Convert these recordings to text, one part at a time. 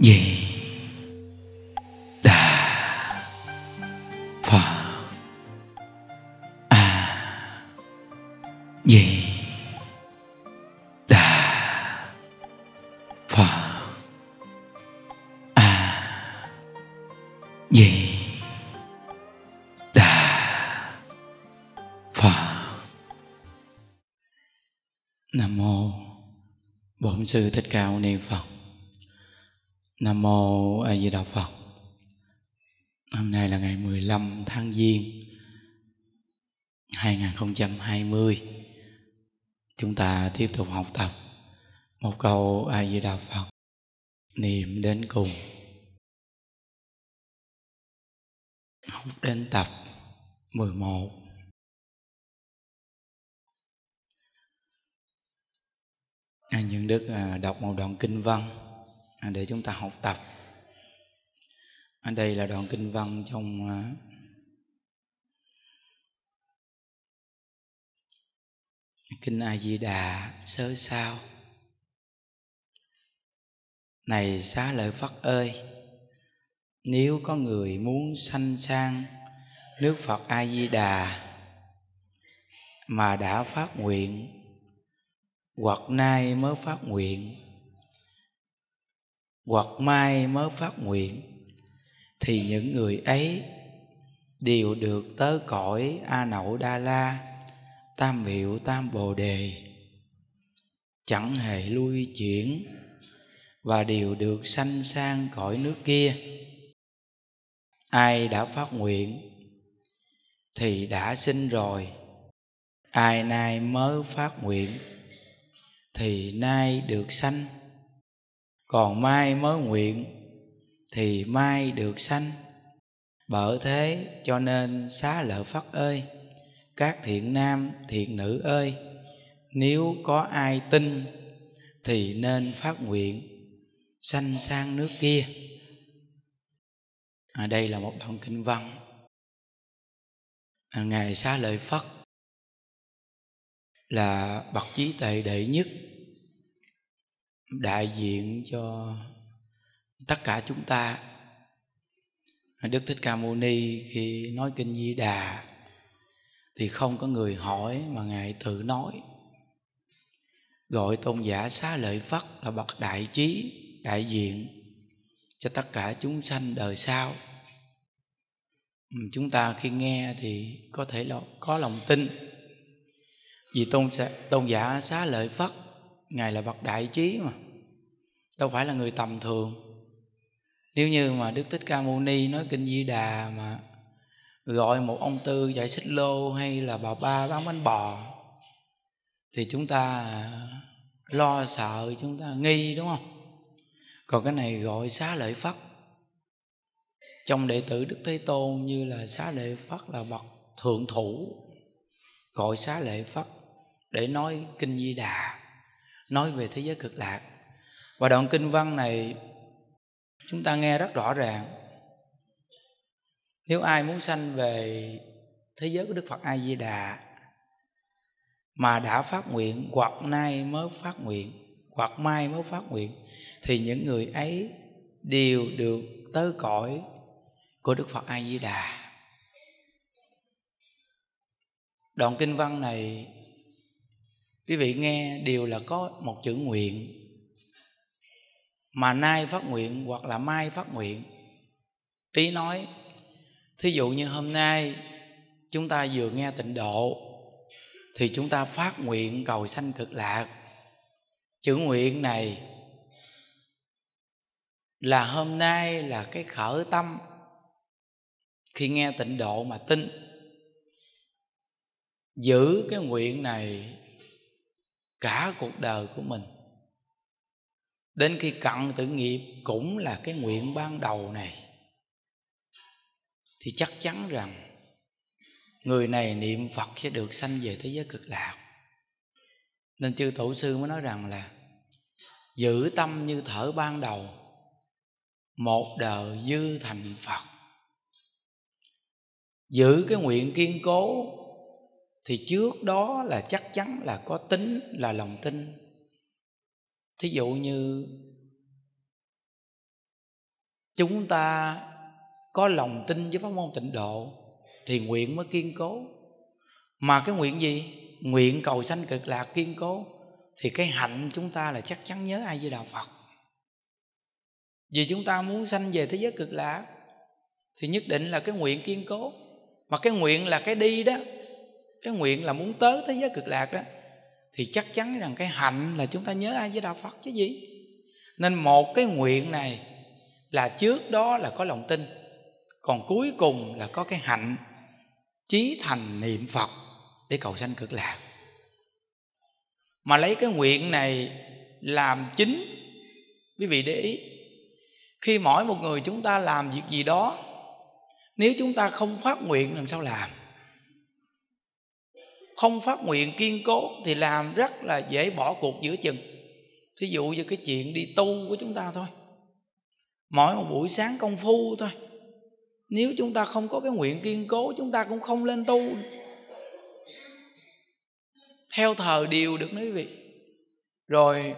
gì đà phật a di đà phật a di đà phật nam mô bổn sư thích ca mâu ni phật Nam Mô A Di Đà Phật Hôm nay là ngày 15 tháng Giêng 2020 Chúng ta tiếp tục học tập Một câu A Di Đà Phật Niệm đến cùng Học đến tập 11 anh những đức à, đọc một đoạn kinh văn để chúng ta học tập đây là đoạn kinh văn trong à, kinh a di đà sớ sao này xá lợi phất ơi nếu có người muốn sanh sang nước phật a di đà mà đã phát nguyện hoặc nay mới phát nguyện hoặc mai mới phát nguyện thì những người ấy đều được tới cõi a nậu đa la tam miệu tam bồ đề chẳng hề lui chuyển và đều được sanh sang cõi nước kia ai đã phát nguyện thì đã sinh rồi ai nay mới phát nguyện thì nay được sanh còn mai mới nguyện thì mai được sanh bởi thế cho nên xá lợi phất ơi các thiện nam thiện nữ ơi nếu có ai tin thì nên phát nguyện sanh sang nước kia à, đây là một đoạn kinh văn à, ngài xá lợi phất là bậc trí tệ đệ nhất đại diện cho tất cả chúng ta đức thích ca mâu ni khi nói kinh di đà thì không có người hỏi mà ngài tự nói gọi tôn giả xá lợi phất là bậc đại trí đại diện cho tất cả chúng sanh đời sau chúng ta khi nghe thì có thể là có lòng tin vì tôn, tôn giả xá lợi phất ngài là bậc đại trí mà đâu phải là người tầm thường nếu như mà đức thích ca mâu ni nói kinh di đà mà gọi một ông tư dạy xích lô hay là bà ba bán bánh bò thì chúng ta lo sợ chúng ta nghi đúng không còn cái này gọi xá lợi phất trong đệ tử đức thế tôn như là xá lợi phất là bậc thượng thủ gọi xá lợi phất để nói kinh di đà nói về thế giới cực lạc và đoạn kinh văn này chúng ta nghe rất rõ ràng nếu ai muốn sanh về thế giới của đức phật a di đà mà đã phát nguyện hoặc nay mới phát nguyện hoặc mai mới phát nguyện thì những người ấy đều được tới cõi của đức phật a di đà đoạn kinh văn này quý vị nghe đều là có một chữ nguyện mà nay phát nguyện hoặc là mai phát nguyện ý nói thí dụ như hôm nay chúng ta vừa nghe tịnh độ thì chúng ta phát nguyện cầu sanh cực lạc chữ nguyện này là hôm nay là cái khởi tâm khi nghe tịnh độ mà tin giữ cái nguyện này cả cuộc đời của mình đến khi cận tử nghiệp cũng là cái nguyện ban đầu này thì chắc chắn rằng người này niệm phật sẽ được sanh về thế giới cực lạc nên chư tổ sư mới nói rằng là giữ tâm như thở ban đầu một đời dư thành phật giữ cái nguyện kiên cố thì trước đó là chắc chắn là có tính là lòng tin thí dụ như chúng ta có lòng tin với pháp môn tịnh độ thì nguyện mới kiên cố mà cái nguyện gì nguyện cầu sanh cực lạc kiên cố thì cái hạnh chúng ta là chắc chắn nhớ ai với đạo phật vì chúng ta muốn sanh về thế giới cực lạc thì nhất định là cái nguyện kiên cố mà cái nguyện là cái đi đó cái nguyện là muốn tới thế giới cực lạc đó thì chắc chắn rằng cái hạnh là chúng ta nhớ ai với đạo phật chứ gì nên một cái nguyện này là trước đó là có lòng tin còn cuối cùng là có cái hạnh chí thành niệm phật để cầu sanh cực lạc mà lấy cái nguyện này làm chính quý vị để ý khi mỗi một người chúng ta làm việc gì đó nếu chúng ta không phát nguyện làm sao làm không phát nguyện kiên cố thì làm rất là dễ bỏ cuộc giữa chừng thí dụ như cái chuyện đi tu của chúng ta thôi mỗi một buổi sáng công phu thôi nếu chúng ta không có cái nguyện kiên cố chúng ta cũng không lên tu theo thờ điều được nói quý vị rồi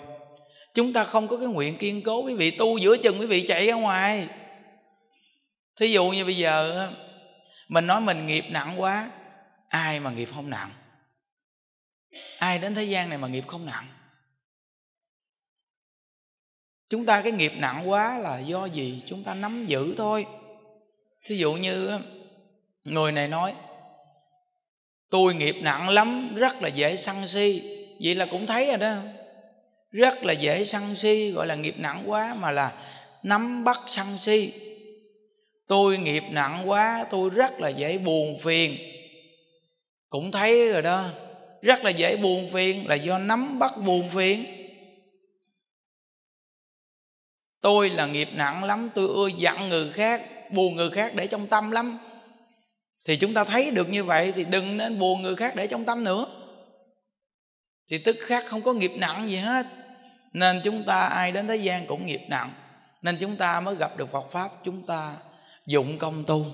chúng ta không có cái nguyện kiên cố quý vị tu giữa chừng quý vị chạy ra ngoài thí dụ như bây giờ mình nói mình nghiệp nặng quá ai mà nghiệp không nặng ai đến thế gian này mà nghiệp không nặng chúng ta cái nghiệp nặng quá là do gì chúng ta nắm giữ thôi thí dụ như người này nói tôi nghiệp nặng lắm rất là dễ sân si vậy là cũng thấy rồi đó rất là dễ sân si gọi là nghiệp nặng quá mà là nắm bắt sân si tôi nghiệp nặng quá tôi rất là dễ buồn phiền cũng thấy rồi đó rất là dễ buồn phiền là do nắm bắt buồn phiền tôi là nghiệp nặng lắm tôi ưa giận người khác buồn người khác để trong tâm lắm thì chúng ta thấy được như vậy thì đừng nên buồn người khác để trong tâm nữa thì tức khác không có nghiệp nặng gì hết nên chúng ta ai đến thế gian cũng nghiệp nặng nên chúng ta mới gặp được Phật pháp chúng ta dụng công tu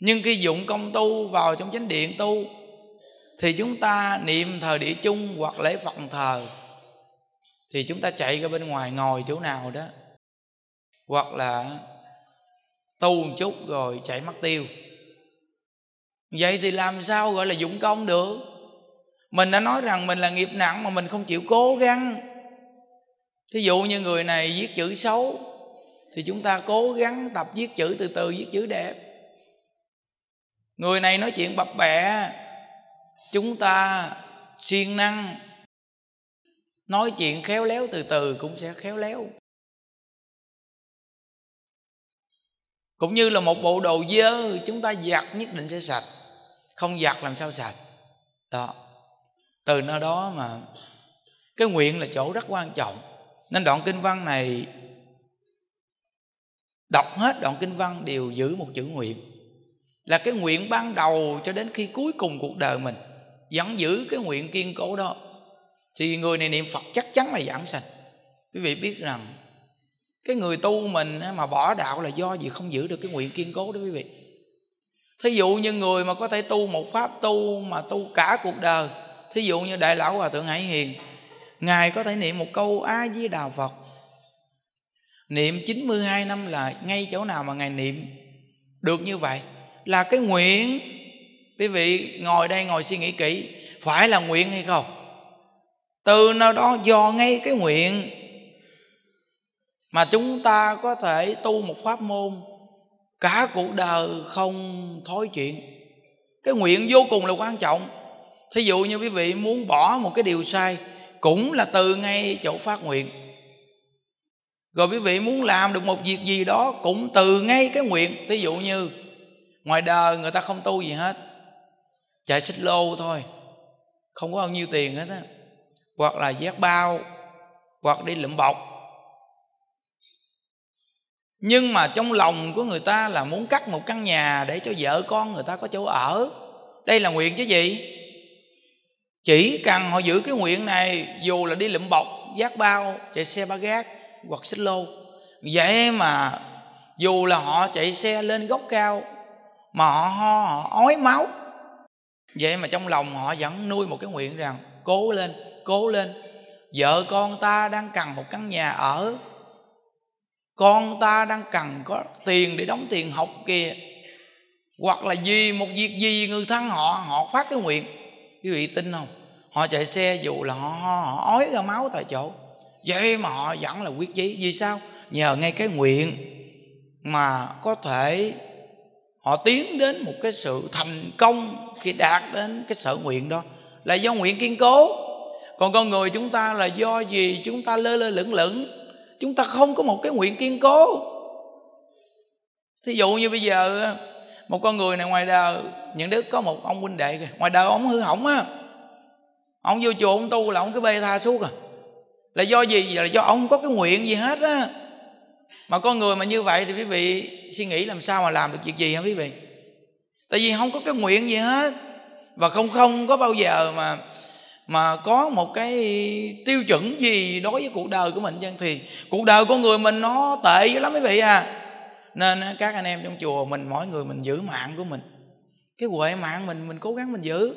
nhưng khi dụng công tu vào trong chánh điện tu thì chúng ta niệm thờ địa chung hoặc lễ phật thờ thì chúng ta chạy ra bên ngoài ngồi chỗ nào đó hoặc là tu một chút rồi chạy mất tiêu vậy thì làm sao gọi là dụng công được mình đã nói rằng mình là nghiệp nặng mà mình không chịu cố gắng thí dụ như người này viết chữ xấu thì chúng ta cố gắng tập viết chữ từ từ viết chữ đẹp người này nói chuyện bập bẹ chúng ta siêng năng nói chuyện khéo léo từ từ cũng sẽ khéo léo cũng như là một bộ đồ dơ chúng ta giặt nhất định sẽ sạch không giặt làm sao sạch đó từ nơi đó mà cái nguyện là chỗ rất quan trọng nên đoạn kinh văn này đọc hết đoạn kinh văn đều giữ một chữ nguyện là cái nguyện ban đầu cho đến khi cuối cùng cuộc đời mình vẫn giữ cái nguyện kiên cố đó thì người này niệm phật chắc chắn là giảm sạch quý vị biết rằng cái người tu mình mà bỏ đạo là do gì không giữ được cái nguyện kiên cố đó quý vị thí dụ như người mà có thể tu một pháp tu mà tu cả cuộc đời thí dụ như đại lão hòa thượng hải hiền ngài có thể niệm một câu a di đà phật niệm 92 năm là ngay chỗ nào mà ngài niệm được như vậy là cái nguyện quý vị ngồi đây ngồi suy nghĩ kỹ phải là nguyện hay không từ nào đó do ngay cái nguyện mà chúng ta có thể tu một pháp môn cả cuộc đời không thối chuyện cái nguyện vô cùng là quan trọng thí dụ như quý vị muốn bỏ một cái điều sai cũng là từ ngay chỗ phát nguyện rồi quý vị muốn làm được một việc gì đó cũng từ ngay cái nguyện thí dụ như ngoài đời người ta không tu gì hết chạy xích lô thôi không có bao nhiêu tiền hết á hoặc là giác bao hoặc đi lượm bọc nhưng mà trong lòng của người ta là muốn cắt một căn nhà để cho vợ con người ta có chỗ ở đây là nguyện chứ gì chỉ cần họ giữ cái nguyện này dù là đi lượm bọc giác bao chạy xe ba gác hoặc xích lô vậy mà dù là họ chạy xe lên gốc cao mà họ ho họ ói máu vậy mà trong lòng họ vẫn nuôi một cái nguyện rằng cố lên cố lên vợ con ta đang cần một căn nhà ở con ta đang cần có tiền để đóng tiền học kìa hoặc là gì một việc gì người thân họ họ phát cái nguyện quý vị tin không họ chạy xe dù là họ, họ, họ ói ra máu tại chỗ vậy mà họ vẫn là quyết chí vì sao nhờ ngay cái nguyện mà có thể họ tiến đến một cái sự thành công khi đạt đến cái sở nguyện đó là do nguyện kiên cố còn con người chúng ta là do gì chúng ta lơ lơ lửng lửng chúng ta không có một cái nguyện kiên cố thí dụ như bây giờ một con người này ngoài đời những đứa có một ông huynh đệ kìa ngoài đời ông hư hỏng á ông vô chùa ông tu là ông cứ bê tha suốt à là do gì là do ông có cái nguyện gì hết á mà con người mà như vậy thì quý vị suy nghĩ làm sao mà làm được việc gì hả quý vị tại vì không có cái nguyện gì hết và không không có bao giờ mà mà có một cái tiêu chuẩn gì đối với cuộc đời của mình chân thì cuộc đời của người mình nó tệ dữ lắm quý vị à nên các anh em trong chùa mình mỗi người mình giữ mạng của mình cái huệ mạng mình mình cố gắng mình giữ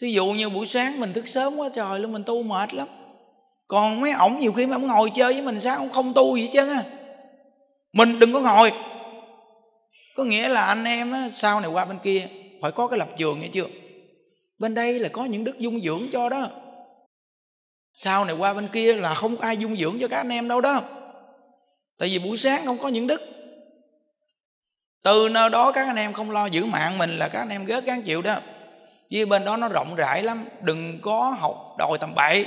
thí dụ như buổi sáng mình thức sớm quá trời luôn mình tu mệt lắm còn mấy ổng nhiều khi mấy ổng ngồi chơi với mình sao ông không tu gì chứ mình đừng có ngồi có nghĩa là anh em á, sau này qua bên kia phải có cái lập trường nghe chưa bên đây là có những đức dung dưỡng cho đó sau này qua bên kia là không có ai dung dưỡng cho các anh em đâu đó tại vì buổi sáng không có những đức từ nơi đó các anh em không lo giữ mạng mình là các anh em gớt gán chịu đó vì bên đó nó rộng rãi lắm đừng có học đòi tầm bậy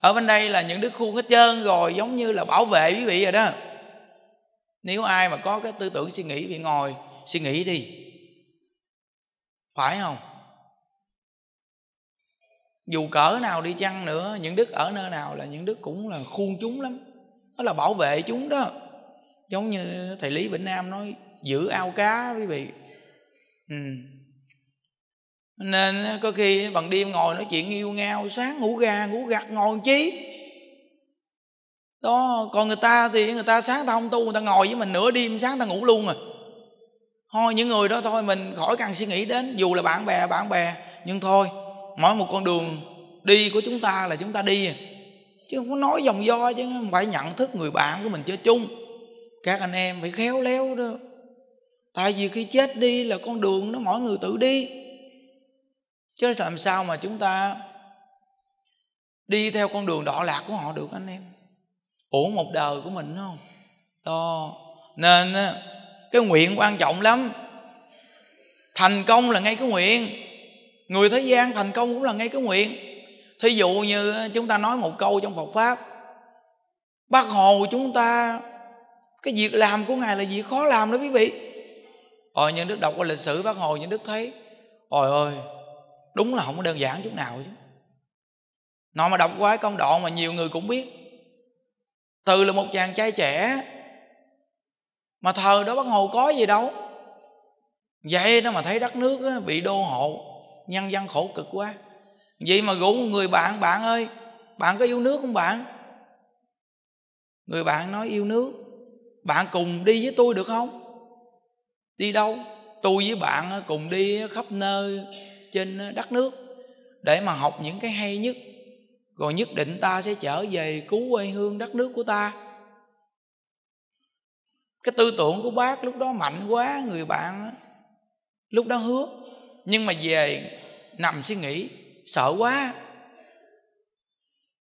ở bên đây là những đứa khuôn hết trơn rồi giống như là bảo vệ quý vị rồi đó nếu ai mà có cái tư tưởng suy nghĩ bị ngồi suy nghĩ đi phải không dù cỡ nào đi chăng nữa những đức ở nơi nào là những đức cũng là khuôn chúng lắm đó là bảo vệ chúng đó giống như thầy lý vĩnh nam nói giữ ao cá quý vị ừ nên có khi bằng đêm ngồi nói chuyện nghiêu ngao sáng ngủ gà ngủ gặt ngồi chí đó còn người ta thì người ta sáng ta không tu người ta ngồi với mình nửa đêm sáng ta ngủ luôn rồi à. thôi những người đó thôi mình khỏi cần suy nghĩ đến dù là bạn bè bạn bè nhưng thôi mỗi một con đường đi của chúng ta là chúng ta đi à. chứ không có nói dòng do chứ không phải nhận thức người bạn của mình chơi chung các anh em phải khéo léo đó tại vì khi chết đi là con đường nó mỗi người tự đi chứ làm sao mà chúng ta đi theo con đường đọa lạc của họ được anh em uổng một đời của mình không đó nên cái nguyện quan trọng lắm thành công là ngay cái nguyện người thế gian thành công cũng là ngay cái nguyện thí dụ như chúng ta nói một câu trong phật pháp bác hồ chúng ta cái việc làm của ngài là việc khó làm đó quý vị rồi những đức đọc qua lịch sử bác hồ những đức thấy ôi ơi đúng là không có đơn giản chút nào chứ nó mà đọc qua cái công đoạn mà nhiều người cũng biết từ là một chàng trai trẻ mà thờ đó bác hồ có gì đâu vậy đó mà thấy đất nước bị đô hộ nhân dân khổ cực quá vậy mà rủ một người bạn bạn ơi bạn có yêu nước không bạn người bạn nói yêu nước bạn cùng đi với tôi được không đi đâu tôi với bạn cùng đi khắp nơi trên đất nước để mà học những cái hay nhất rồi nhất định ta sẽ trở về cứu quê hương đất nước của ta cái tư tưởng của bác lúc đó mạnh quá người bạn lúc đó hứa nhưng mà về nằm suy nghĩ sợ quá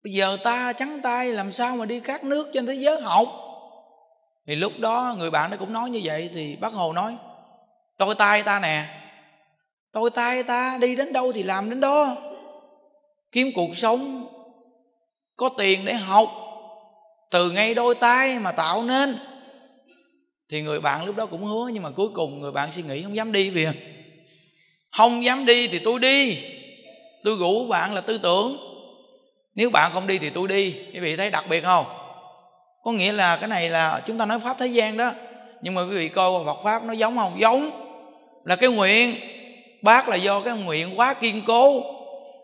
bây giờ ta trắng tay làm sao mà đi các nước trên thế giới học thì lúc đó người bạn nó cũng nói như vậy thì bác hồ nói đôi tay ta nè đôi tay ta đi đến đâu thì làm đến đó kiếm cuộc sống có tiền để học từ ngay đôi tay mà tạo nên thì người bạn lúc đó cũng hứa nhưng mà cuối cùng người bạn suy nghĩ không dám đi vì không dám đi thì tôi đi tôi rủ bạn là tư tưởng nếu bạn không đi thì tôi đi quý vị thấy đặc biệt không có nghĩa là cái này là chúng ta nói pháp thế gian đó nhưng mà quý vị coi Phật pháp nó giống không giống là cái nguyện bác là do cái nguyện quá kiên cố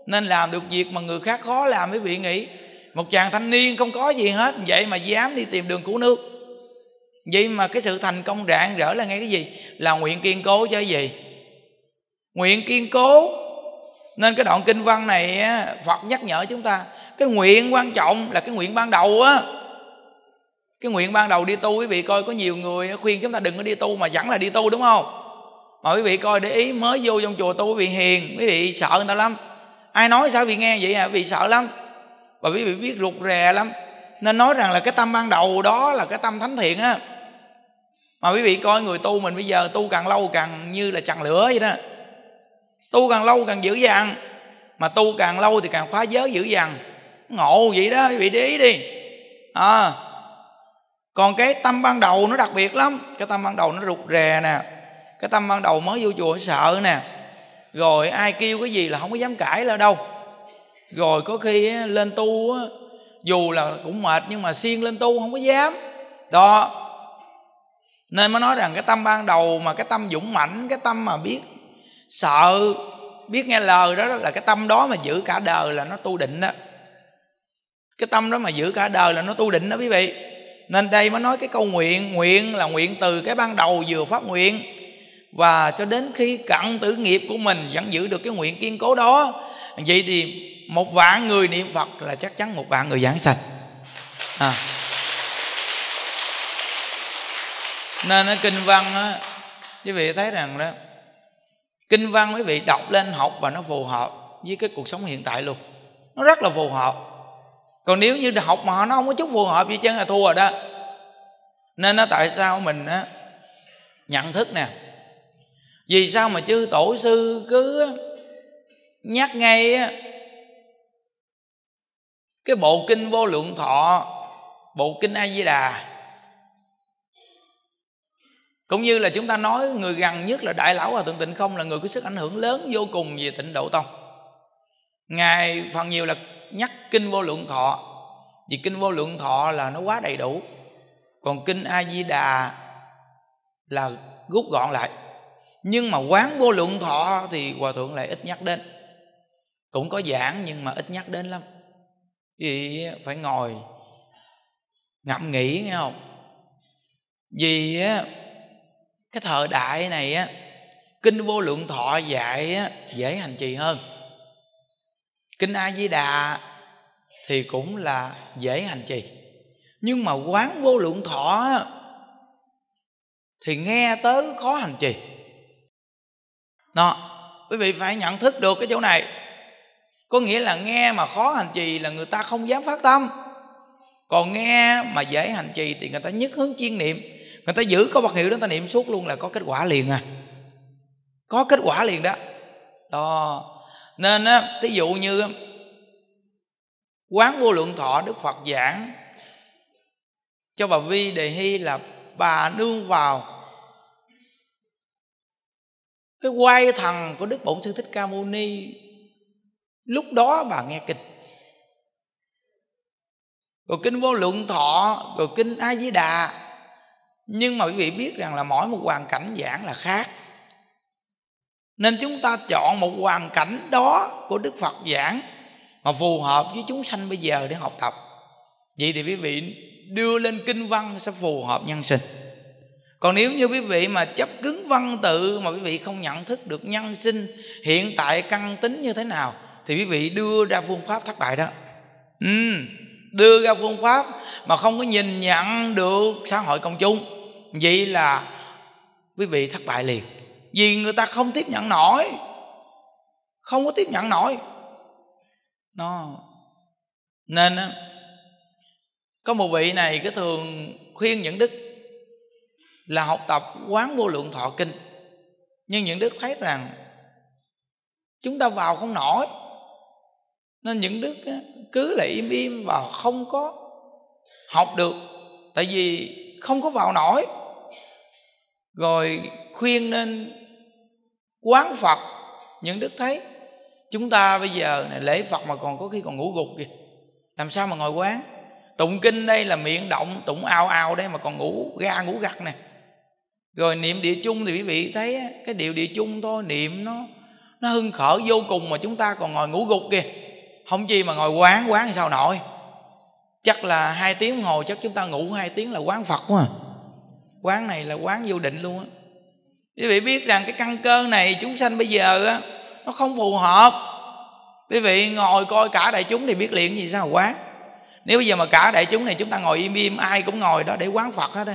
nên làm được việc mà người khác khó làm quý vị nghĩ một chàng thanh niên không có gì hết vậy mà dám đi tìm đường cứu nước vậy mà cái sự thành công rạng rỡ là ngay cái gì là nguyện kiên cố chứ gì nguyện kiên cố nên cái đoạn kinh văn này phật nhắc nhở chúng ta cái nguyện quan trọng là cái nguyện ban đầu á cái nguyện ban đầu đi tu quý vị coi có nhiều người khuyên chúng ta đừng có đi tu mà vẫn là đi tu đúng không mà quý vị coi để ý mới vô trong chùa tu quý vị hiền quý vị sợ người ta lắm ai nói sao quý vị nghe vậy à quý vị sợ lắm và quý vị biết rụt rè lắm nên nói rằng là cái tâm ban đầu đó là cái tâm thánh thiện á mà quý vị coi người tu mình bây giờ tu càng lâu càng như là chằng lửa vậy đó tu càng lâu càng dữ dằn mà tu càng lâu thì càng khóa giới dữ dằn ngộ vậy đó quý vị để ý đi à còn cái tâm ban đầu nó đặc biệt lắm cái tâm ban đầu nó rụt rè nè cái tâm ban đầu mới vô chùa sợ nè rồi ai kêu cái gì là không có dám cãi là đâu rồi có khi lên tu dù là cũng mệt nhưng mà siêng lên tu không có dám đó nên mới nói rằng cái tâm ban đầu mà cái tâm dũng mãnh cái tâm mà biết sợ biết nghe lời đó là cái tâm đó mà giữ cả đời là nó tu định đó cái tâm đó mà giữ cả đời là nó tu định đó quý vị nên đây mới nói cái câu nguyện nguyện là nguyện từ cái ban đầu vừa phát nguyện và cho đến khi cặn tử nghiệp của mình vẫn giữ được cái nguyện kiên cố đó vậy thì một vạn người niệm phật là chắc chắn một vạn người giảng sạch à. nên nó kinh văn á quý vị thấy rằng đó kinh văn quý vị đọc lên học và nó phù hợp với cái cuộc sống hiện tại luôn nó rất là phù hợp còn nếu như học mà nó không có chút phù hợp gì chứ là thua rồi đó nên nó tại sao mình á nhận thức nè vì sao mà chư tổ sư cứ nhắc ngay cái bộ kinh vô lượng thọ bộ kinh a di đà cũng như là chúng ta nói người gần nhất là đại lão hòa thượng tịnh không là người có sức ảnh hưởng lớn vô cùng về tịnh độ tông ngài phần nhiều là nhắc kinh vô lượng thọ vì kinh vô lượng thọ là nó quá đầy đủ còn kinh a di đà là rút gọn lại nhưng mà quán vô lượng thọ thì hòa thượng lại ít nhắc đến cũng có giảng nhưng mà ít nhắc đến lắm vì phải ngồi ngẫm nghĩ nghe không vì cái thời đại này á kinh vô lượng thọ dạy á dễ hành trì hơn kinh a di đà thì cũng là dễ hành trì nhưng mà quán vô lượng thọ thì nghe tới khó hành trì đó quý vị phải nhận thức được cái chỗ này có nghĩa là nghe mà khó hành trì là người ta không dám phát tâm còn nghe mà dễ hành trì thì người ta nhất hướng chuyên niệm người ta giữ có vật hiệu đó ta niệm suốt luôn là có kết quả liền à có kết quả liền đó đó nên á thí dụ như quán vô lượng thọ đức phật giảng cho bà vi đề hy là bà nương vào cái quay thần của đức bổn sư thích ca mâu ni lúc đó bà nghe kịch rồi kinh vô lượng thọ rồi kinh a di đà nhưng mà quý vị biết rằng là mỗi một hoàn cảnh giảng là khác nên chúng ta chọn một hoàn cảnh đó của đức phật giảng mà phù hợp với chúng sanh bây giờ để học tập vậy thì quý vị đưa lên kinh văn sẽ phù hợp nhân sinh còn nếu như quý vị mà chấp cứng văn tự mà quý vị không nhận thức được nhân sinh hiện tại căn tính như thế nào thì quý vị đưa ra phương pháp thất bại đó ừ, đưa ra phương pháp mà không có nhìn nhận được xã hội công chúng vậy là quý vị thất bại liền vì người ta không tiếp nhận nổi không có tiếp nhận nổi nó nên có một vị này cứ thường khuyên những đức là học tập quán vô lượng thọ kinh nhưng những đức thấy rằng chúng ta vào không nổi nên những đức cứ lại im im và không có học được tại vì không có vào nổi rồi khuyên nên quán phật những đức thấy chúng ta bây giờ này lễ phật mà còn có khi còn ngủ gục kìa làm sao mà ngồi quán tụng kinh đây là miệng động tụng ao ao đây mà còn ngủ ga ngủ gật nè rồi niệm địa chung thì quý vị thấy cái điều địa chung thôi niệm nó nó hưng khởi vô cùng mà chúng ta còn ngồi ngủ gục kìa không chi mà ngồi quán quán sao nổi chắc là hai tiếng ngồi chắc chúng ta ngủ hai tiếng là quán phật quá à. quán này là quán vô định luôn á quý vị biết rằng cái căn cơ này chúng sanh bây giờ á nó không phù hợp quý vị ngồi coi cả đại chúng thì biết liền gì sao quán nếu bây giờ mà cả đại chúng này chúng ta ngồi im im ai cũng ngồi đó để quán phật hết á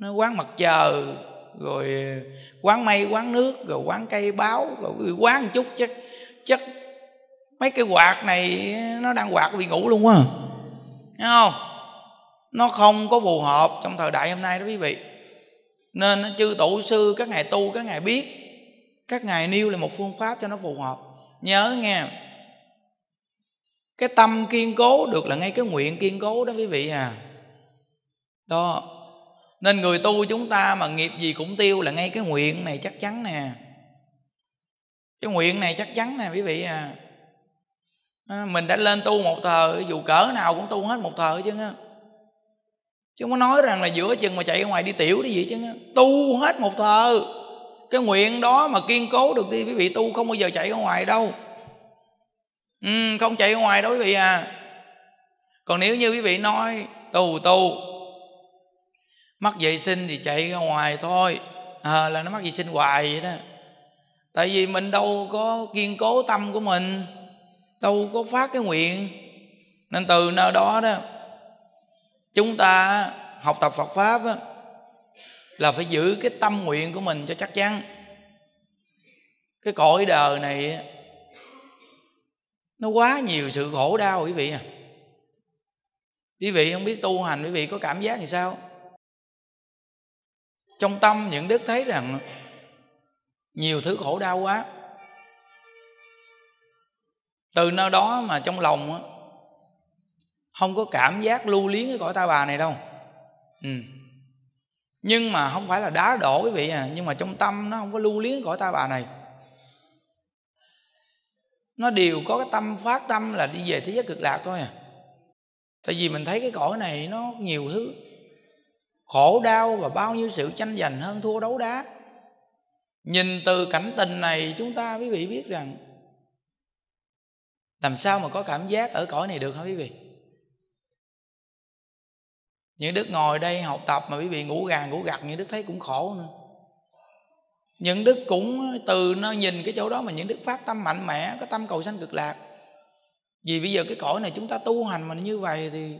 nó quán mặt trời rồi ờ, quán mây quán nước rồi quán cây báo rồi quán một chút chắc chắc mấy cái quạt này ờ, nó đang quạt bị ngủ luôn á thấy không nó không có phù hợp trong thời đại hôm nay đó quý vị nên nó chư tổ sư các ngài tu các ngài biết các ngài nêu là một phương pháp cho nó phù hợp nhớ nghe cái tâm kiên cố được là ngay cái nguyện kiên cố đó quý vị à đó nên người tu chúng ta mà nghiệp gì cũng tiêu là ngay cái nguyện này chắc chắn nè cái nguyện này chắc chắn nè quý vị à, à mình đã lên tu một thờ dù cỡ nào cũng tu hết một thờ chứ chứ không có nói rằng là giữa chừng mà chạy ngoài đi tiểu đi gì chứ tu hết một thờ cái nguyện đó mà kiên cố được đi quý vị tu không bao giờ chạy ra ngoài đâu ừ, không chạy ngoài đâu quý vị à còn nếu như quý vị nói tù tù mắc vệ sinh thì chạy ra ngoài thôi à, là nó mắc vệ sinh hoài vậy đó tại vì mình đâu có kiên cố tâm của mình đâu có phát cái nguyện nên từ nơi đó đó chúng ta học tập phật pháp đó, là phải giữ cái tâm nguyện của mình cho chắc chắn cái cõi đời này nó quá nhiều sự khổ đau quý vị à quý vị không biết tu hành quý vị có cảm giác như sao trong tâm những đức thấy rằng nhiều thứ khổ đau quá từ nơi đó mà trong lòng á không có cảm giác lưu luyến cái cõi ta bà này đâu ừ. nhưng mà không phải là đá đổ quý vị à nhưng mà trong tâm nó không có lưu luyến cái cõi ta bà này nó đều có cái tâm phát tâm là đi về thế giới cực lạc thôi à tại vì mình thấy cái cõi này nó nhiều thứ khổ đau và bao nhiêu sự tranh giành hơn thua đấu đá nhìn từ cảnh tình này chúng ta quý vị biết rằng làm sao mà có cảm giác ở cõi này được hả quý vị những đức ngồi đây học tập mà quý vị ngủ gàng ngủ gật những đức thấy cũng khổ nữa những đức cũng từ nó nhìn cái chỗ đó mà những đức phát tâm mạnh mẽ có tâm cầu sanh cực lạc vì bây giờ cái cõi này chúng ta tu hành mình như vậy thì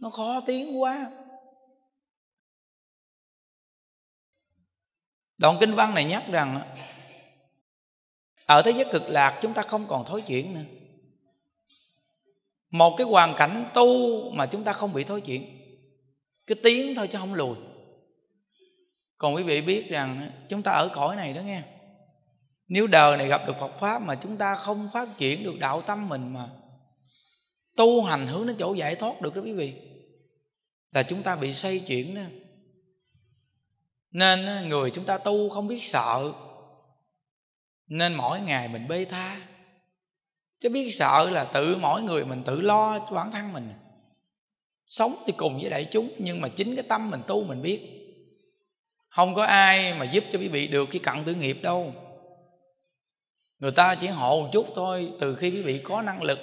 nó khó tiến quá Đoạn kinh văn này nhắc rằng Ở thế giới cực lạc chúng ta không còn thối chuyển nữa Một cái hoàn cảnh tu mà chúng ta không bị thối chuyển Cứ tiến thôi chứ không lùi Còn quý vị biết rằng chúng ta ở cõi này đó nghe Nếu đời này gặp được Phật Pháp mà chúng ta không phát triển được đạo tâm mình mà Tu hành hướng đến chỗ giải thoát được đó quý vị Là chúng ta bị xây chuyển nữa nên người chúng ta tu không biết sợ nên mỗi ngày mình bê tha chứ biết sợ là tự mỗi người mình tự lo cho bản thân mình sống thì cùng với đại chúng nhưng mà chính cái tâm mình tu mình biết không có ai mà giúp cho quý vị được cái cận tử nghiệp đâu người ta chỉ hộ một chút thôi từ khi quý vị có năng lực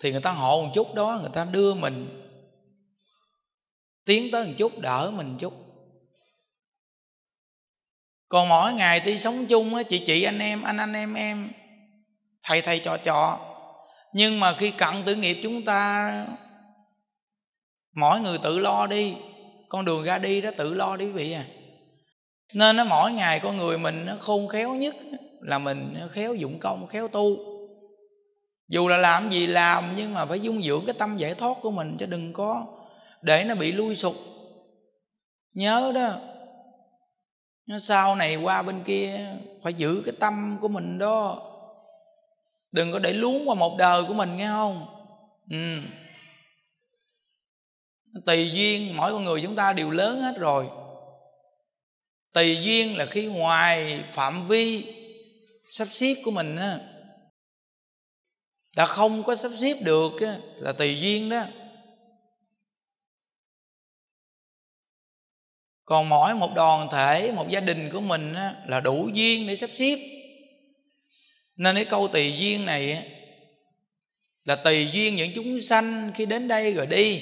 thì người ta hộ một chút đó người ta đưa mình tiến tới một chút đỡ mình một chút còn mỗi ngày tuy sống chung á chị chị anh em anh anh em em thầy thầy trò trò nhưng mà khi cận tử nghiệp chúng ta mỗi người tự lo đi con đường ra đi đó tự lo đi quý vị à nên nó mỗi ngày con người mình nó khôn khéo nhất là mình khéo dụng công khéo tu dù là làm gì làm nhưng mà phải dung dưỡng cái tâm giải thoát của mình chứ đừng có để nó bị lui sụp nhớ đó sau này qua bên kia phải giữ cái tâm của mình đó đừng có để luống qua một đời của mình nghe không ừ. tùy duyên mỗi con người chúng ta đều lớn hết rồi tùy duyên là khi ngoài phạm vi sắp xếp của mình á đã không có sắp xếp được là tùy duyên đó còn mỗi một đoàn thể một gia đình của mình á, là đủ duyên để sắp xếp nên cái câu tùy duyên này á, là tùy duyên những chúng sanh khi đến đây rồi đi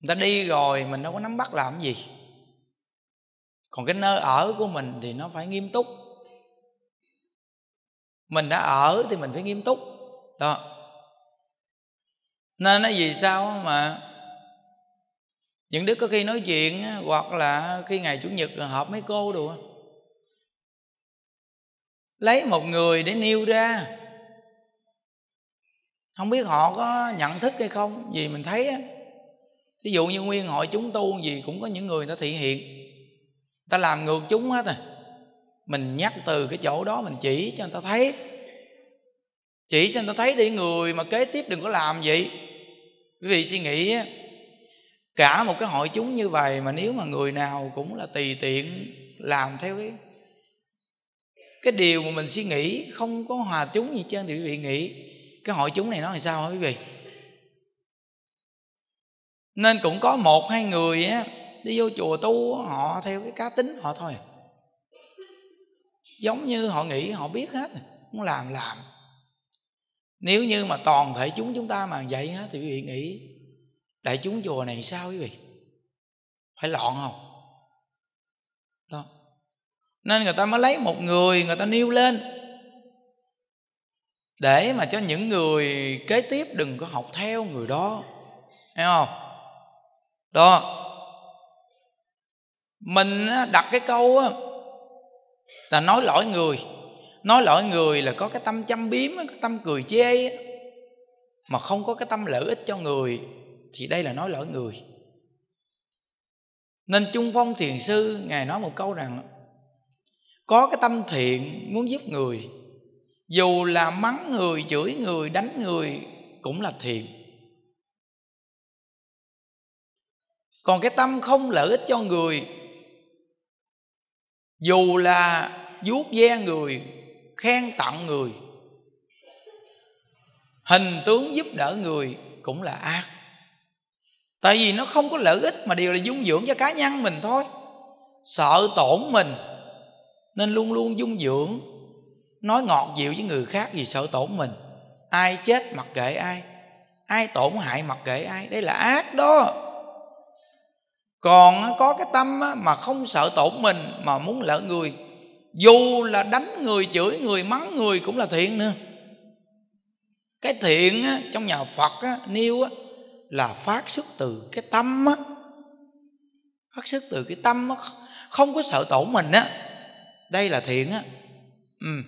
người ta đi rồi mình đâu có nắm bắt làm gì còn cái nơi ở của mình thì nó phải nghiêm túc mình đã ở thì mình phải nghiêm túc đó nên nó vì sao mà những đứa có khi nói chuyện hoặc là khi ngày chủ nhật họp mấy cô đùa lấy một người để nêu ra không biết họ có nhận thức hay không vì mình thấy ví dụ như nguyên hội chúng tu gì cũng có những người ta thị hiện ta làm ngược chúng hết rồi à. mình nhắc từ cái chỗ đó mình chỉ cho người ta thấy chỉ cho người ta thấy để người mà kế tiếp đừng có làm vậy quý vị suy nghĩ cả một cái hội chúng như vậy mà nếu mà người nào cũng là tùy tiện làm theo cái cái điều mà mình suy nghĩ không có hòa chúng gì trên thì quý vị nghĩ cái hội chúng này nó làm sao hả quý vị nên cũng có một hai người á đi vô chùa tu họ theo cái cá tính họ thôi giống như họ nghĩ họ biết hết muốn làm làm nếu như mà toàn thể chúng chúng ta mà vậy á thì quý vị nghĩ đại chúng chùa này sao quý vị phải loạn không đó nên người ta mới lấy một người người ta nêu lên để mà cho những người kế tiếp đừng có học theo người đó thấy không đó mình đặt cái câu á là nói lỗi người nói lỗi người là có cái tâm chăm biếm cái tâm cười chê mà không có cái tâm lợi ích cho người thì đây là nói lỗi người nên Trung Phong Thiền Sư Ngài nói một câu rằng Có cái tâm thiện muốn giúp người Dù là mắng người, chửi người, đánh người Cũng là thiện Còn cái tâm không lợi ích cho người Dù là vuốt ve người Khen tặng người Hình tướng giúp đỡ người Cũng là ác tại vì nó không có lợi ích mà đều là dung dưỡng cho cá nhân mình thôi sợ tổn mình nên luôn luôn dung dưỡng nói ngọt dịu với người khác vì sợ tổn mình ai chết mặc kệ ai ai tổn hại mặc kệ ai đây là ác đó còn có cái tâm mà không sợ tổn mình mà muốn lợi người dù là đánh người chửi người mắng người cũng là thiện nữa cái thiện trong nhà phật nêu là phát xuất từ cái tâm á phát xuất từ cái tâm á không có sợ tổ mình á đây là thiện á ừ.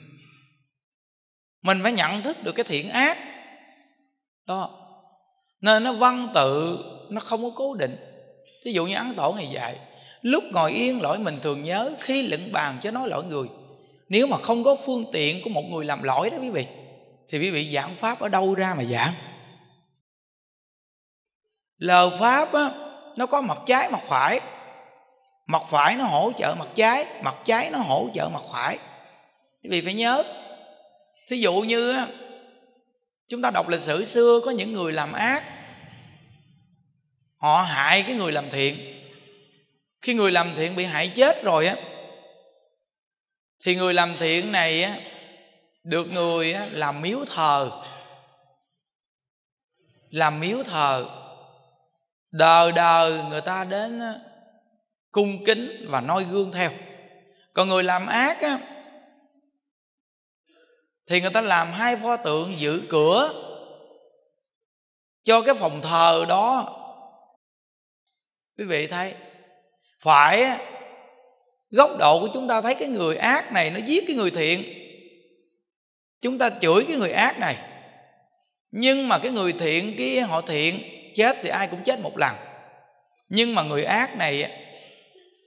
mình phải nhận thức được cái thiện ác đó nên nó văn tự nó không có cố định ví dụ như án tổ ngày dạy lúc ngồi yên lỗi mình thường nhớ khi lựng bàn chứ nói lỗi người nếu mà không có phương tiện của một người làm lỗi đó quý vị thì quý vị giảng pháp ở đâu ra mà giảng lời pháp á, nó có mặt trái mặt phải mặt phải nó hỗ trợ mặt trái mặt trái nó hỗ trợ mặt phải Vì phải nhớ thí dụ như á, chúng ta đọc lịch sử xưa có những người làm ác họ hại cái người làm thiện khi người làm thiện bị hại chết rồi á thì người làm thiện này á được người á làm miếu thờ làm miếu thờ đời đời người ta đến cung kính và noi gương theo còn người làm ác á, thì người ta làm hai pho tượng giữ cửa cho cái phòng thờ đó quý vị thấy phải góc độ của chúng ta thấy cái người ác này nó giết cái người thiện chúng ta chửi cái người ác này nhưng mà cái người thiện kia họ thiện chết thì ai cũng chết một lần nhưng mà người ác này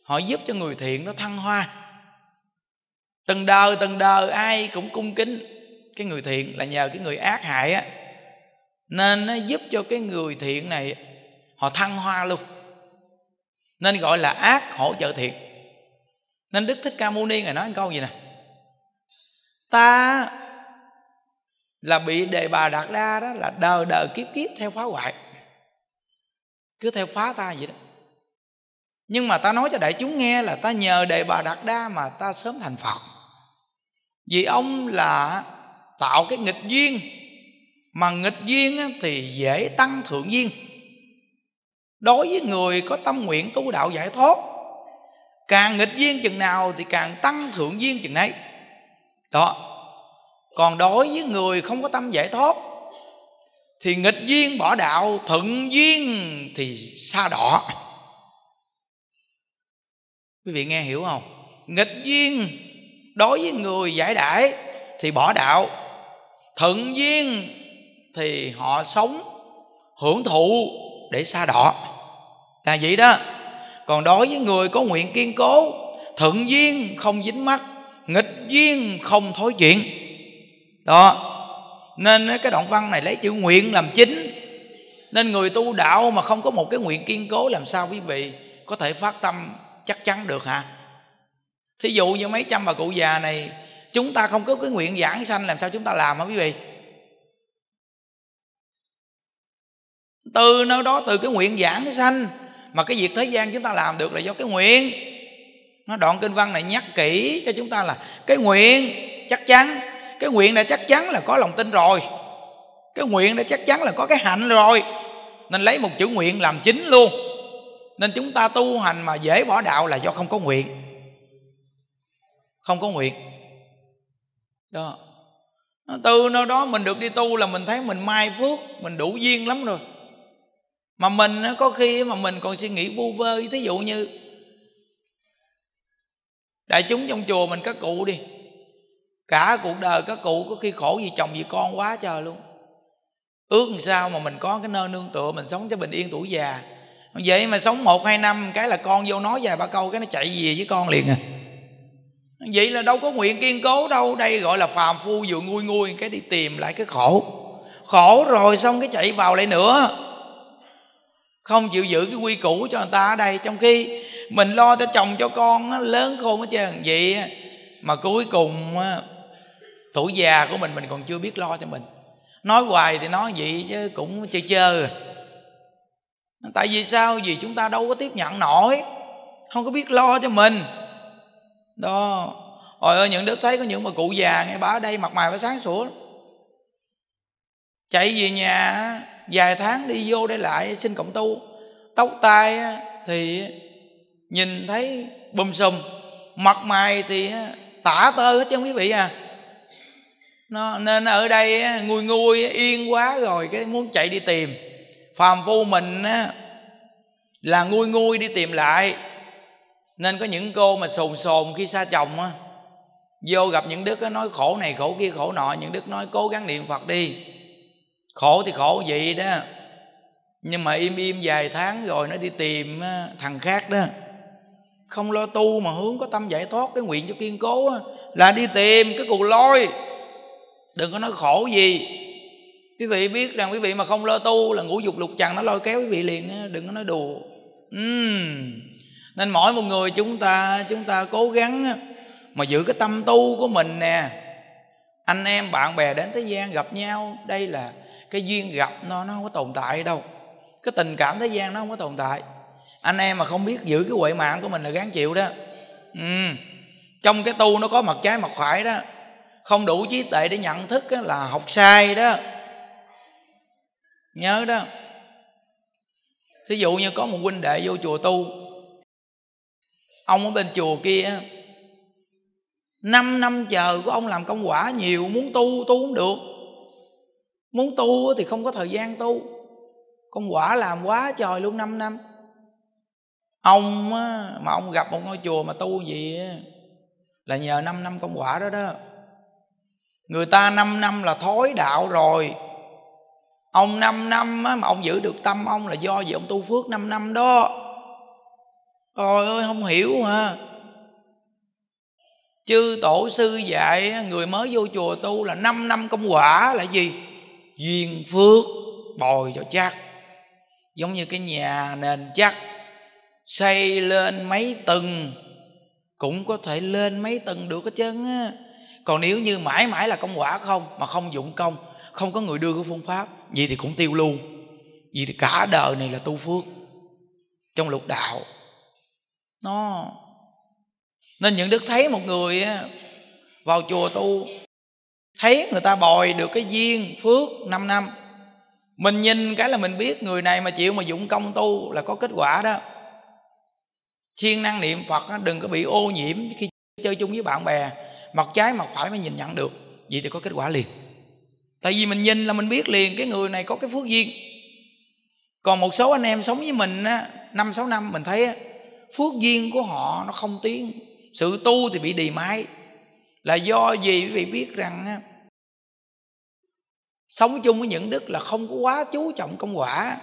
họ giúp cho người thiện nó thăng hoa từng đời từng đời ai cũng cung kính cái người thiện là nhờ cái người ác hại á nên nó giúp cho cái người thiện này họ thăng hoa luôn nên gọi là ác hỗ trợ thiện nên đức thích ca mâu ni ngài nói một câu gì nè ta là bị đề bà đạt đa đó là đời đời kiếp kiếp theo phá hoại cứ theo phá ta vậy đó nhưng mà ta nói cho đại chúng nghe là ta nhờ đề bà đạt đa mà ta sớm thành phật vì ông là tạo cái nghịch duyên mà nghịch duyên thì dễ tăng thượng duyên đối với người có tâm nguyện tu đạo giải thoát càng nghịch duyên chừng nào thì càng tăng thượng duyên chừng nấy đó còn đối với người không có tâm giải thoát thì nghịch duyên bỏ đạo thuận duyên thì xa đỏ quý vị nghe hiểu không nghịch duyên đối với người giải đãi thì bỏ đạo thuận duyên thì họ sống hưởng thụ để xa đỏ là vậy đó còn đối với người có nguyện kiên cố thuận duyên không dính mắt nghịch duyên không thối chuyện đó nên cái đoạn văn này lấy chữ nguyện làm chính nên người tu đạo mà không có một cái nguyện kiên cố làm sao quý vị có thể phát tâm chắc chắn được hả thí dụ như mấy trăm bà cụ già này chúng ta không có cái nguyện giảng sanh làm sao chúng ta làm hả quý vị từ nơi đó từ cái nguyện giảng sanh mà cái việc thế gian chúng ta làm được là do cái nguyện nó đoạn kinh văn này nhắc kỹ cho chúng ta là cái nguyện chắc chắn cái nguyện đã chắc chắn là có lòng tin rồi cái nguyện đã chắc chắn là có cái hạnh rồi nên lấy một chữ nguyện làm chính luôn nên chúng ta tu hành mà dễ bỏ đạo là do không có nguyện không có nguyện đó từ nơi đó mình được đi tu là mình thấy mình mai phước mình đủ duyên lắm rồi mà mình có khi mà mình còn suy nghĩ vu vơ thí dụ như đại chúng trong chùa mình các cụ đi cả cuộc đời các cụ có khi khổ vì chồng vì con quá trời luôn ước làm sao mà mình có cái nơi nương tựa mình sống cho bình yên tuổi già vậy mà sống một hai năm cái là con vô nói vài ba câu cái nó chạy về với con liền à vậy là đâu có nguyện kiên cố đâu đây gọi là phàm phu vừa nguôi nguôi cái đi tìm lại cái khổ khổ rồi xong cái chạy vào lại nữa không chịu giữ cái quy củ cho người ta ở đây trong khi mình lo cho chồng cho con lớn khôn hết trơn vậy mà cuối cùng tuổi già của mình mình còn chưa biết lo cho mình nói hoài thì nói vậy chứ cũng chơi chơi à. tại vì sao vì chúng ta đâu có tiếp nhận nổi không có biết lo cho mình đó Ôi ơi những đứa thấy có những mà cụ già nghe bà ở đây mặt mày phải sáng sủa Chạy về nhà vài tháng đi vô đây lại xin cộng tu Tóc tai thì nhìn thấy bùm xùm Mặt mày thì tả tơ hết chứ không quý vị à nó nên ở đây nguôi nguôi yên quá rồi cái muốn chạy đi tìm phàm phu mình á, là nguôi nguôi đi tìm lại nên có những cô mà sồn sồn khi xa chồng á vô gặp những đức á, nói khổ này khổ kia khổ nọ những đức nói cố gắng niệm phật đi khổ thì khổ vậy đó nhưng mà im im vài tháng rồi nó đi tìm thằng khác đó không lo tu mà hướng có tâm giải thoát cái nguyện cho kiên cố á, là đi tìm cái cù lôi đừng có nói khổ gì quý vị biết rằng quý vị mà không lo tu là ngũ dục lục trần nó lôi kéo quý vị liền đó. đừng có nói đùa uhm. nên mỗi một người chúng ta chúng ta cố gắng mà giữ cái tâm tu của mình nè anh em bạn bè đến thế gian gặp nhau đây là cái duyên gặp nó nó không có tồn tại đâu cái tình cảm thế gian nó không có tồn tại anh em mà không biết giữ cái huệ mạng của mình là gắng chịu đó ừ. trong cái tu nó có mặt trái mặt phải đó không đủ trí tuệ để nhận thức là học sai đó nhớ đó thí dụ như có một huynh đệ vô chùa tu ông ở bên chùa kia năm năm chờ của ông làm công quả nhiều muốn tu tu cũng được muốn tu thì không có thời gian tu công quả làm quá trời luôn năm năm ông mà ông gặp một ngôi chùa mà tu gì là nhờ năm năm công quả đó đó Người ta 5 năm là thối đạo rồi Ông 5 năm mà ông giữ được tâm ông là do gì ông tu phước 5 năm đó Trời ơi không hiểu hả Chư tổ sư dạy người mới vô chùa tu là 5 năm công quả là gì Duyên phước bồi cho chắc Giống như cái nhà nền chắc Xây lên mấy tầng Cũng có thể lên mấy tầng được hết trơn á còn nếu như mãi mãi là công quả không mà không dụng công không có người đưa cái phương pháp gì thì cũng tiêu luôn vậy thì cả đời này là tu phước trong lục đạo nó nên những đức thấy một người vào chùa tu thấy người ta bồi được cái duyên phước 5 năm mình nhìn cái là mình biết người này mà chịu mà dụng công tu là có kết quả đó siêng năng niệm phật đừng có bị ô nhiễm khi chơi chung với bạn bè mặt trái mặt phải mới nhìn nhận được vậy thì có kết quả liền tại vì mình nhìn là mình biết liền cái người này có cái phước duyên còn một số anh em sống với mình á năm sáu năm mình thấy á, phước duyên của họ nó không tiến sự tu thì bị đì mái là do gì quý vị biết rằng á, sống chung với những đức là không có quá chú trọng công quả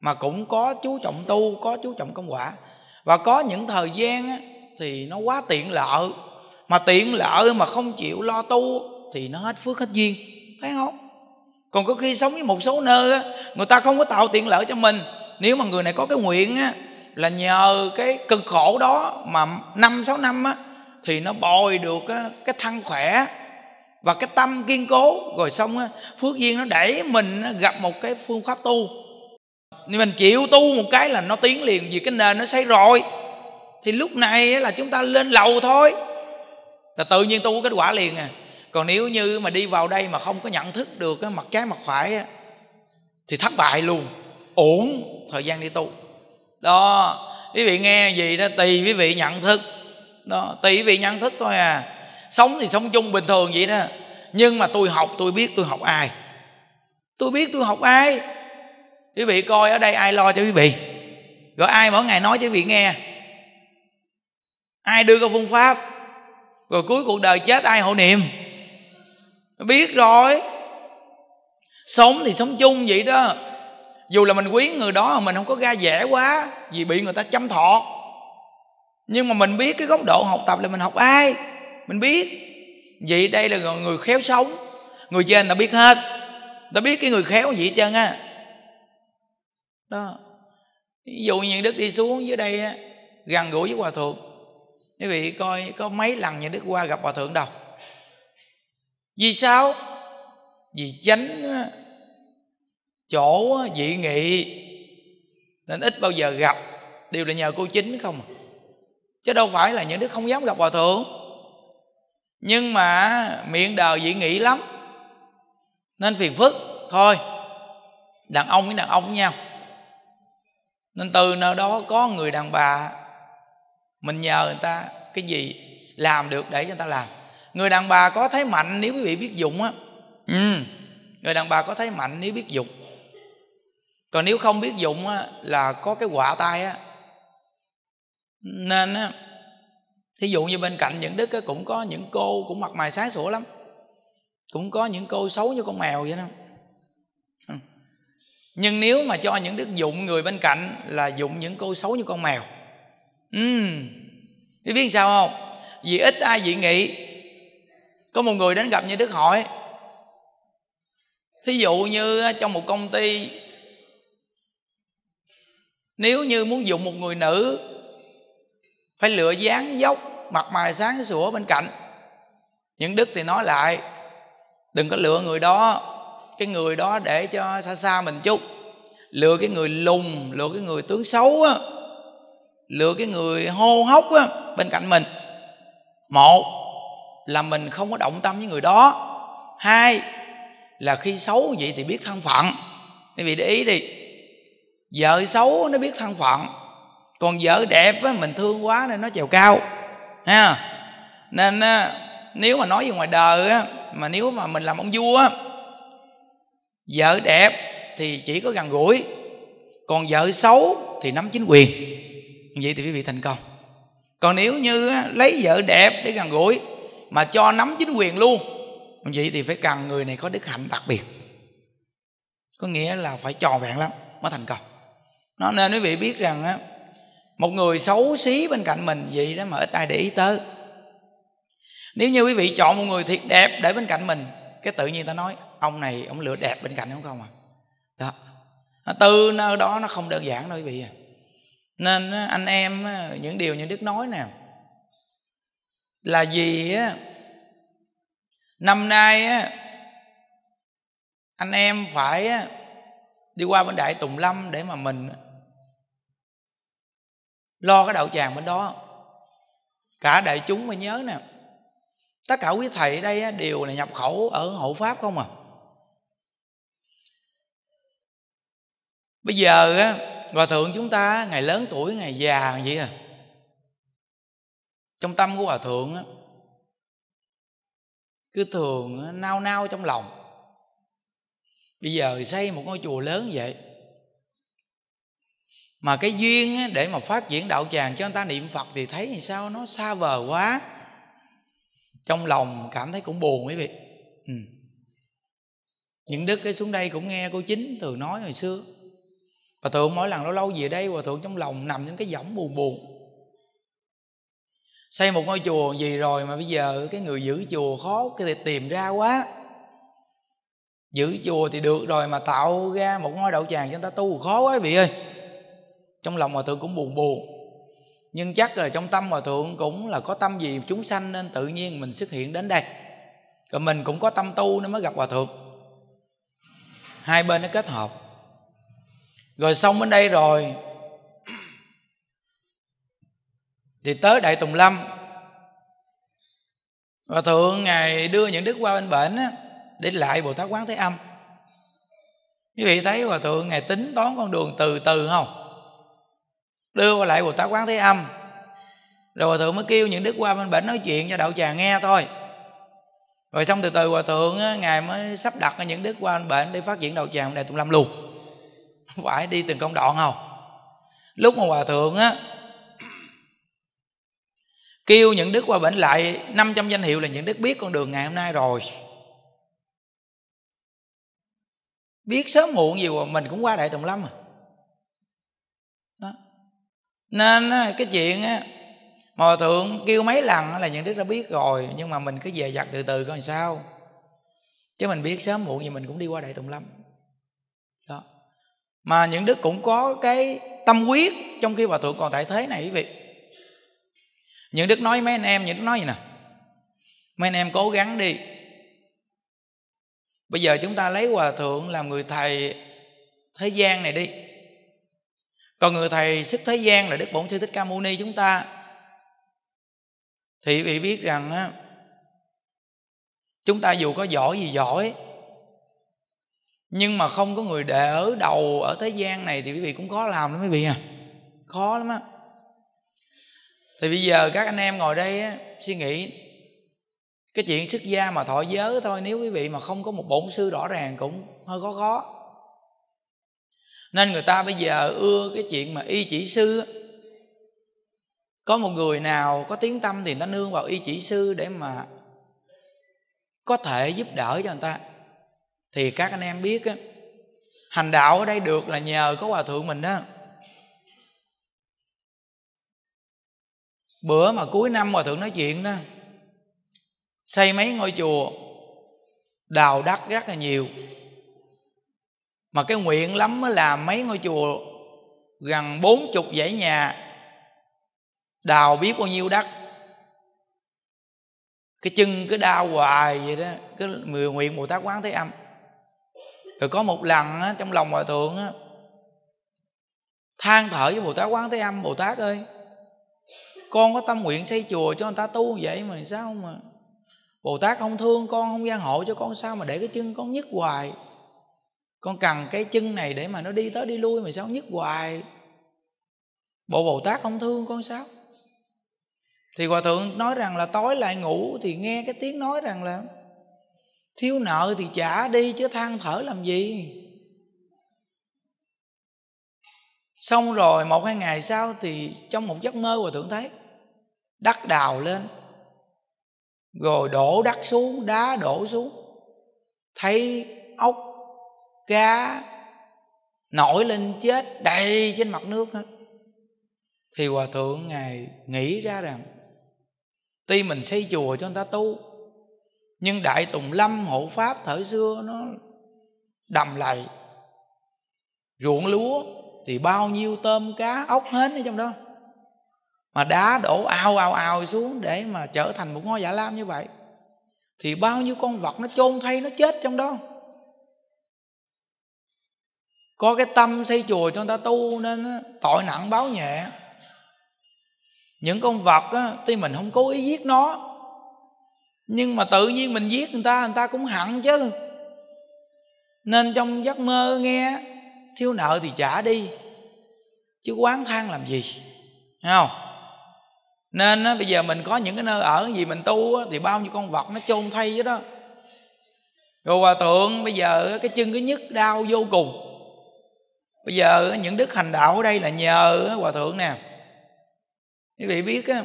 mà cũng có chú trọng tu có chú trọng công quả và có những thời gian á, thì nó quá tiện lợi mà tiện lợi mà không chịu lo tu thì nó hết phước hết duyên thấy không còn có khi sống với một số nơi á, người ta không có tạo tiện lợi cho mình nếu mà người này có cái nguyện á, là nhờ cái cực khổ đó mà năm sáu năm á, thì nó bồi được á, cái thân khỏe và cái tâm kiên cố rồi xong á, phước duyên nó đẩy mình á, gặp một cái phương pháp tu nhưng mình chịu tu một cái là nó tiến liền vì cái nền nó xây rồi thì lúc này á, là chúng ta lên lầu thôi là tự nhiên tu có kết quả liền à còn nếu như mà đi vào đây mà không có nhận thức được á, mặt trái mặt phải á, thì thất bại luôn ổn thời gian đi tu đó quý vị nghe gì đó tùy quý vị nhận thức đó tùy quý vị nhận thức thôi à sống thì sống chung bình thường vậy đó nhưng mà tôi học tôi biết tôi học ai tôi biết tôi học ai quý vị coi ở đây ai lo cho quý vị rồi ai mỗi ngày nói cho quý vị nghe ai đưa cái phương pháp rồi cuối cuộc đời chết ai hộ niệm biết rồi sống thì sống chung vậy đó dù là mình quý người đó mà mình không có ra dẻ quá vì bị người ta chăm thọ nhưng mà mình biết cái góc độ học tập là mình học ai mình biết vậy đây là người khéo sống người trên ta biết hết ta biết cái người khéo gì hết trơn á đó ví dụ như đức đi xuống dưới đây á gần gũi với hòa thượng quý vị coi có mấy lần nhà đức qua gặp hòa thượng đâu vì sao vì tránh chỗ dị nghị nên ít bao giờ gặp đều là nhờ cô chính không à. chứ đâu phải là những đứa không dám gặp hòa thượng nhưng mà miệng đời dị nghị lắm nên phiền phức thôi đàn ông với đàn ông với nhau nên từ nơi đó có người đàn bà mình nhờ người ta cái gì làm được để cho người ta làm người đàn bà có thấy mạnh nếu quý vị biết dụng á ừ. người đàn bà có thấy mạnh nếu biết dụng còn nếu không biết dụng á, là có cái quả tay á nên á thí dụ như bên cạnh những đức á, cũng có những cô cũng mặt mày sáng sủa lắm cũng có những cô xấu như con mèo vậy đó nhưng nếu mà cho những đức dụng người bên cạnh là dụng những cô xấu như con mèo ừ biết sao không vì ít ai dị nghị có một người đến gặp như đức hỏi thí dụ như ờ, trong một công ty nếu như muốn dụng một người nữ phải lựa dáng dốc mặt mày sáng sủa bên cạnh những đức thì nói lại đừng có lựa người đó cái người đó để cho xa xa mình chút lựa cái người lùng lựa cái người tướng xấu á lựa cái người hô hốc á, bên cạnh mình một là mình không có động tâm với người đó hai là khi xấu vậy thì biết thân phận quý vị để ý đi vợ xấu nó biết thân phận còn vợ đẹp á, mình thương quá nên nó trèo cao ha nên á, nếu mà nói về ngoài đời á, mà nếu mà mình làm ông vua á, vợ đẹp thì chỉ có gần gũi còn vợ xấu thì nắm chính quyền vậy thì quý vị thành công còn nếu như lấy vợ đẹp để gần gũi mà cho nắm chính quyền luôn vậy thì phải cần người này có đức hạnh đặc biệt có nghĩa là phải tròn vẹn lắm mới thành công nó nên quý vị biết rằng á một người xấu xí bên cạnh mình vậy đó mà ít ai để ý tới nếu như quý vị chọn một người thiệt đẹp để bên cạnh mình cái tự nhiên ta nói ông này ông lựa đẹp bên cạnh không không à đó từ nơi đó nó không đơn giản đâu quý vị à nên anh em những điều như đức nói nè là gì á năm nay á anh em phải á đi qua bên đại tùng lâm để mà mình lo cái đạo tràng bên đó cả đại chúng mới nhớ nè tất cả quý thầy đây á, đều là nhập khẩu ở hộ pháp không à bây giờ á Hòa thượng chúng ta ngày lớn tuổi ngày già vậy à Trong tâm của Hòa thượng á Cứ thường nao nao trong lòng Bây giờ xây một ngôi chùa lớn vậy Mà cái duyên để mà phát triển đạo tràng cho người ta niệm Phật Thì thấy sao nó xa vời quá Trong lòng cảm thấy cũng buồn quý vị ừ. Những đức cái xuống đây cũng nghe cô Chính từ nói hồi xưa Hòa thượng mỗi lần lâu lâu về đây Hòa thượng trong lòng nằm những cái giọng buồn buồn Xây một ngôi chùa gì rồi mà bây giờ cái người giữ chùa khó cái tìm ra quá Giữ chùa thì được rồi mà tạo ra một ngôi đậu tràng cho người ta tu khó quá vị ơi Trong lòng Hòa thượng cũng buồn buồn Nhưng chắc là trong tâm Hòa thượng cũng là có tâm gì chúng sanh Nên tự nhiên mình xuất hiện đến đây Rồi mình cũng có tâm tu nên mới gặp Hòa thượng Hai bên nó kết hợp rồi xong đến đây rồi thì tới đại tùng lâm và thượng ngài đưa những đức qua bên bển để lại bồ tát quán thế âm quý vị thấy hòa thượng ngài tính toán con đường từ từ không đưa qua lại bồ tát quán thế âm rồi hòa thượng mới kêu những đức qua bên bển nói chuyện cho đạo tràng nghe thôi rồi xong từ từ hòa thượng á, ngài mới sắp đặt những đức qua bên bển để phát triển đạo tràng đại tùng lâm luôn phải đi từng công đoạn không lúc mà hòa thượng á kêu những đức qua bệnh lại 500 danh hiệu là những đức biết con đường ngày hôm nay rồi biết sớm muộn gì mà mình cũng qua đại tùng lâm à đó. nên cái chuyện á mà hòa thượng kêu mấy lần là những đức đã biết rồi nhưng mà mình cứ về giặt từ từ coi sao chứ mình biết sớm muộn gì mình cũng đi qua đại tùng lâm mà những đức cũng có cái tâm quyết trong khi hòa thượng còn tại thế này quý vị những đức nói mấy anh em những đức nói gì nè mấy anh em cố gắng đi bây giờ chúng ta lấy hòa thượng làm người thầy thế gian này đi còn người thầy sức thế gian là đức bổn sư thích ca mâu ni chúng ta thì vị biết rằng á chúng ta dù có giỏi gì giỏi nhưng mà không có người để ở đầu ở thế gian này thì quý vị cũng khó làm lắm quý vị à khó lắm á thì bây giờ các anh em ngồi đây á, suy nghĩ cái chuyện xuất gia mà thọ giới thôi nếu quý vị mà không có một bổn sư rõ ràng cũng hơi khó khó nên người ta bây giờ ưa cái chuyện mà y chỉ sư á. có một người nào có tiếng tâm thì người ta nương vào y chỉ sư để mà có thể giúp đỡ cho người ta thì các anh em biết á, hành đạo ở đây được là nhờ có hòa thượng mình đó bữa mà cuối năm hòa thượng nói chuyện đó xây mấy ngôi chùa đào đất rất là nhiều mà cái nguyện lắm mới làm mấy ngôi chùa gần bốn chục dãy nhà đào biết bao nhiêu đất cái chân cứ đau hoài vậy đó cứ mười nguyện bồ tát quán thế âm rồi có một lần á, trong lòng hòa thượng á, than thở với bồ tát quán thế âm bồ tát ơi con có tâm nguyện xây chùa cho người ta tu vậy mà sao mà bồ tát không thương con không gian hộ cho con sao mà để cái chân con nhức hoài con cần cái chân này để mà nó đi tới đi lui mà sao nhức hoài bộ bồ tát không thương con sao thì hòa thượng nói rằng là tối lại ngủ thì nghe cái tiếng nói rằng là thiếu nợ thì trả đi chứ than thở làm gì xong rồi một hai ngày sau thì trong một giấc mơ hòa thượng thấy đắt đào lên rồi đổ đất xuống đá đổ xuống thấy ốc cá nổi lên chết đầy trên mặt nước hết thì hòa thượng ngài nghĩ ra rằng tuy mình xây chùa cho người ta tu nhưng đại tùng lâm hộ pháp thời xưa nó đầm lầy ruộng lúa thì bao nhiêu tôm cá ốc hến ở trong đó mà đá đổ ao ao ao xuống để mà trở thành một ngôi giả dạ lam như vậy thì bao nhiêu con vật nó chôn thay nó chết trong đó có cái tâm xây chùa cho người ta tu nên tội nặng báo nhẹ những con vật á, tuy mình không cố ý giết nó nhưng mà tự nhiên mình giết người ta người ta cũng hận chứ nên trong giấc mơ nghe thiếu nợ thì trả đi chứ quán thang làm gì Thấy không nên á, bây giờ mình có những cái nơi ở gì mình tu á, thì bao nhiêu con vật nó chôn thay với đó rồi hòa thượng bây giờ cái chân cứ nhức đau vô cùng bây giờ những đức hành đạo ở đây là nhờ hòa thượng nè quý vị biết á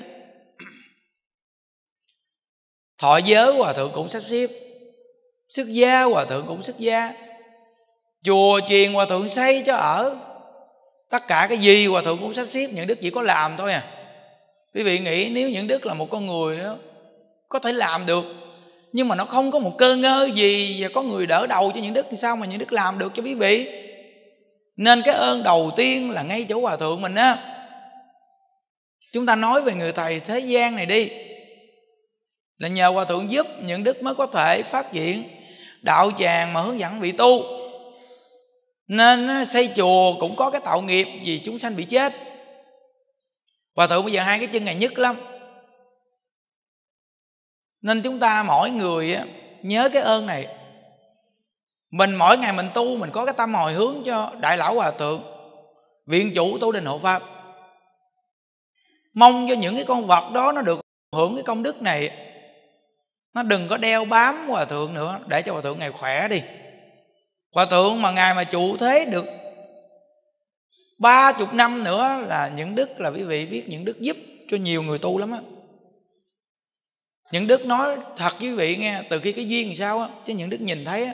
thọ giới hòa thượng cũng sắp xếp sức gia hòa thượng cũng sức gia chùa chiền hòa thượng xây cho ở tất cả cái gì hòa thượng cũng sắp xếp những đức chỉ có làm thôi à quý vị nghĩ nếu những đức là một con người đó, có thể làm được nhưng mà nó không có một cơ ngơi gì và có người đỡ đầu cho những đức thì sao mà những đức làm được cho quý vị nên cái ơn đầu tiên là ngay chỗ hòa thượng mình á chúng ta nói về người thầy thế gian này đi là nhờ hòa thượng giúp những đức mới có thể phát triển đạo tràng mà hướng dẫn vị tu nên xây chùa cũng có cái tạo nghiệp vì chúng sanh bị chết hòa thượng bây giờ hai cái chân này nhất lắm nên chúng ta mỗi người nhớ cái ơn này mình mỗi ngày mình tu mình có cái tâm hồi hướng cho đại lão hòa thượng viện chủ tu đình hộ pháp mong cho những cái con vật đó nó được hưởng cái công đức này nó đừng có đeo bám hòa thượng nữa để cho hòa thượng ngày khỏe đi hòa thượng mà ngài mà chủ thế được ba chục năm nữa là những đức là quý vị biết những đức giúp cho nhiều người tu lắm á những đức nói thật quý vị nghe từ khi cái duyên sao á chứ những đức nhìn thấy á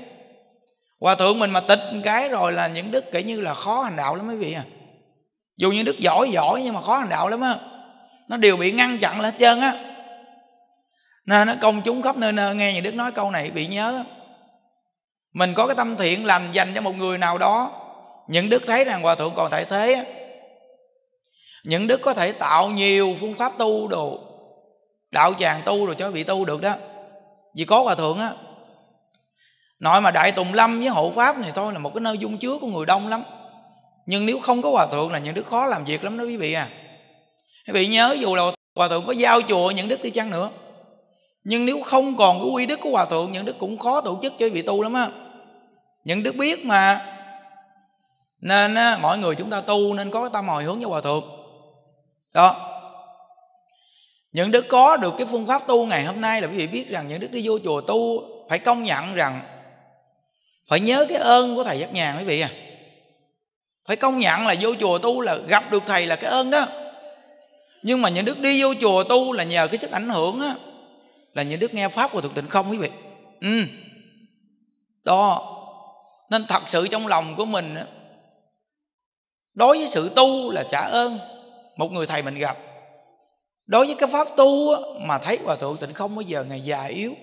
hòa thượng mình mà tịch cái rồi là những đức kể như là khó hành đạo lắm quý vị à dù những đức giỏi giỏi nhưng mà khó hành đạo lắm á nó đều bị ngăn chặn là hết trơn á nên nó công chúng khắp nơi nơi nghe nhà đức nói câu này bị nhớ mình có cái tâm thiện làm dành cho một người nào đó những đức thấy rằng hòa thượng còn tại thế những đức có thể tạo nhiều phương pháp tu đồ đạo tràng tu rồi cho vị tu được đó vì có hòa thượng á nội mà đại tùng lâm với hộ pháp này thôi là một cái nơi dung chứa của người đông lắm nhưng nếu không có hòa thượng là những đức khó làm việc lắm đó quý vị à quý vị nhớ dù là hòa thượng có giao chùa những đức đi chăng nữa nhưng nếu không còn cái uy đức của hòa thượng những đức cũng khó tổ chức cho vị tu lắm á những đức biết mà nên á, mọi người chúng ta tu nên có cái tâm hồi hướng cho hòa thượng đó những đức có được cái phương pháp tu ngày hôm nay là quý vị biết rằng những đức đi vô chùa tu phải công nhận rằng phải nhớ cái ơn của thầy giác nhàn quý vị à phải công nhận là vô chùa tu là gặp được thầy là cái ơn đó nhưng mà những đức đi vô chùa tu là nhờ cái sức ảnh hưởng á là những đức nghe pháp của thực tịnh không quý vị ừ đó nên thật sự trong lòng của mình đối với sự tu là trả ơn một người thầy mình gặp đối với cái pháp tu mà thấy hòa thượng tịnh không bao giờ ngày già yếu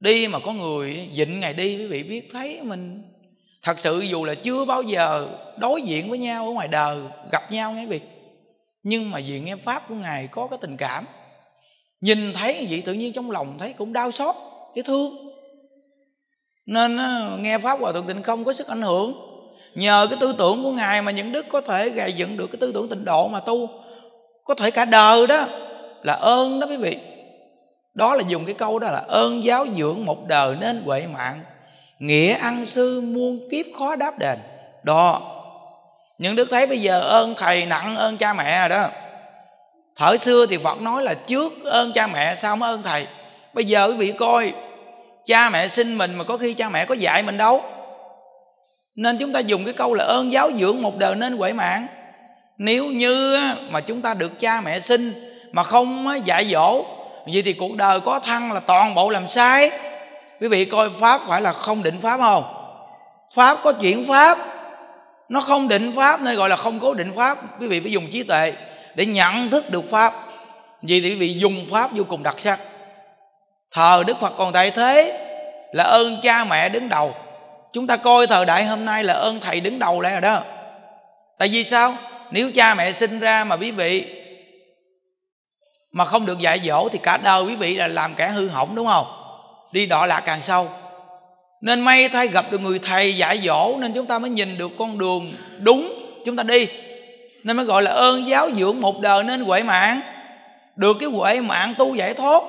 đi mà có người dịnh ngày đi quý vị biết thấy mình thật sự dù là chưa bao giờ đối diện với nhau ở ngoài đời gặp nhau nghe vị nhưng mà vì nghe pháp của ngài có cái tình cảm nhìn thấy vậy tự nhiên trong lòng thấy cũng đau xót dễ thương nên nghe pháp hòa thượng tịnh không có sức ảnh hưởng nhờ cái tư tưởng của ngài mà những đức có thể gài dựng được cái tư tưởng tịnh độ mà tu có thể cả đời đó là ơn đó quý vị đó là dùng cái câu đó là ơn giáo dưỡng một đời nên huệ mạng nghĩa ăn sư muôn kiếp khó đáp đền đó những đức thấy bây giờ ơn thầy nặng ơn cha mẹ rồi đó Thời xưa thì Phật nói là trước ơn cha mẹ sao mới ơn thầy Bây giờ quý vị coi Cha mẹ sinh mình mà có khi cha mẹ có dạy mình đâu Nên chúng ta dùng cái câu là ơn giáo dưỡng một đời nên quậy mạng Nếu như mà chúng ta được cha mẹ sinh Mà không dạy dỗ Vậy thì cuộc đời có thăng là toàn bộ làm sai Quý vị coi Pháp phải là không định Pháp không? Pháp có chuyển Pháp Nó không định Pháp nên gọi là không cố định Pháp Quý vị phải dùng trí tuệ để nhận thức được pháp vì thì quý vị dùng pháp vô cùng đặc sắc thờ đức phật còn tại thế là ơn cha mẹ đứng đầu chúng ta coi thời đại hôm nay là ơn thầy đứng đầu lại rồi đó tại vì sao nếu cha mẹ sinh ra mà quý vị mà không được dạy dỗ thì cả đời quý vị là làm kẻ hư hỏng đúng không đi đọa lạc càng sâu nên may thay gặp được người thầy dạy dỗ nên chúng ta mới nhìn được con đường đúng chúng ta đi nên mới gọi là ơn giáo dưỡng một đời nên huệ mạng được cái huệ mạng tu giải thoát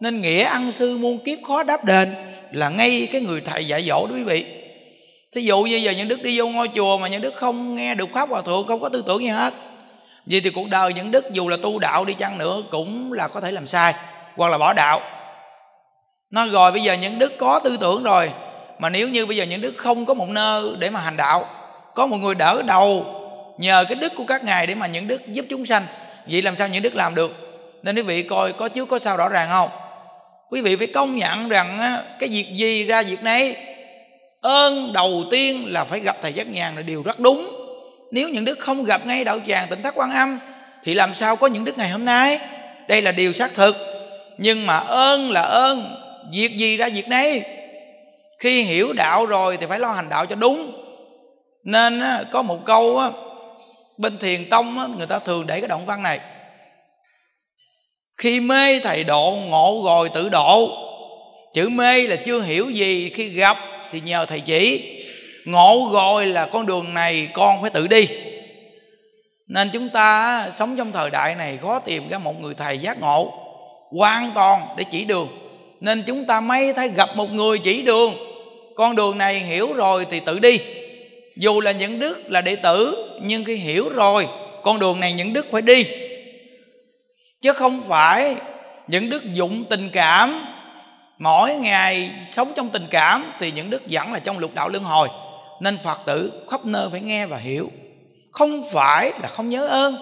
nên nghĩa ăn sư muôn kiếp khó đáp đền là ngay cái người thầy dạy dỗ đó quý vị thí dụ như giờ những đức đi vô ngôi chùa mà những đức không nghe được pháp hòa thượng không có tư tưởng gì hết vì thì cuộc đời những đức dù là tu đạo đi chăng nữa cũng là có thể làm sai hoặc là bỏ đạo nó rồi bây giờ những đức có tư tưởng rồi mà nếu như bây giờ những đức không có một nơi để mà hành đạo có một người đỡ đầu nhờ cái đức của các ngài để mà những đức giúp chúng sanh vậy làm sao những đức làm được nên quý vị coi có trước có sao rõ ràng không quý vị phải công nhận rằng cái việc gì ra việc nấy ơn đầu tiên là phải gặp thầy giác nhàn là điều rất đúng nếu những đức không gặp ngay đạo tràng tỉnh thất quan âm thì làm sao có những đức ngày hôm nay đây là điều xác thực nhưng mà ơn là ơn việc gì ra việc nấy khi hiểu đạo rồi thì phải lo hành đạo cho đúng nên có một câu bên thiền tông á, người ta thường để cái động văn này khi mê thầy độ ngộ rồi tự độ chữ mê là chưa hiểu gì khi gặp thì nhờ thầy chỉ ngộ rồi là con đường này con phải tự đi nên chúng ta sống trong thời đại này khó tìm ra một người thầy giác ngộ hoàn toàn để chỉ đường nên chúng ta mấy thấy gặp một người chỉ đường con đường này hiểu rồi thì tự đi dù là những đức là đệ tử nhưng khi hiểu rồi con đường này những đức phải đi chứ không phải những đức dụng tình cảm mỗi ngày sống trong tình cảm thì những đức vẫn là trong lục đạo luân hồi nên phật tử khắp nơi phải nghe và hiểu không phải là không nhớ ơn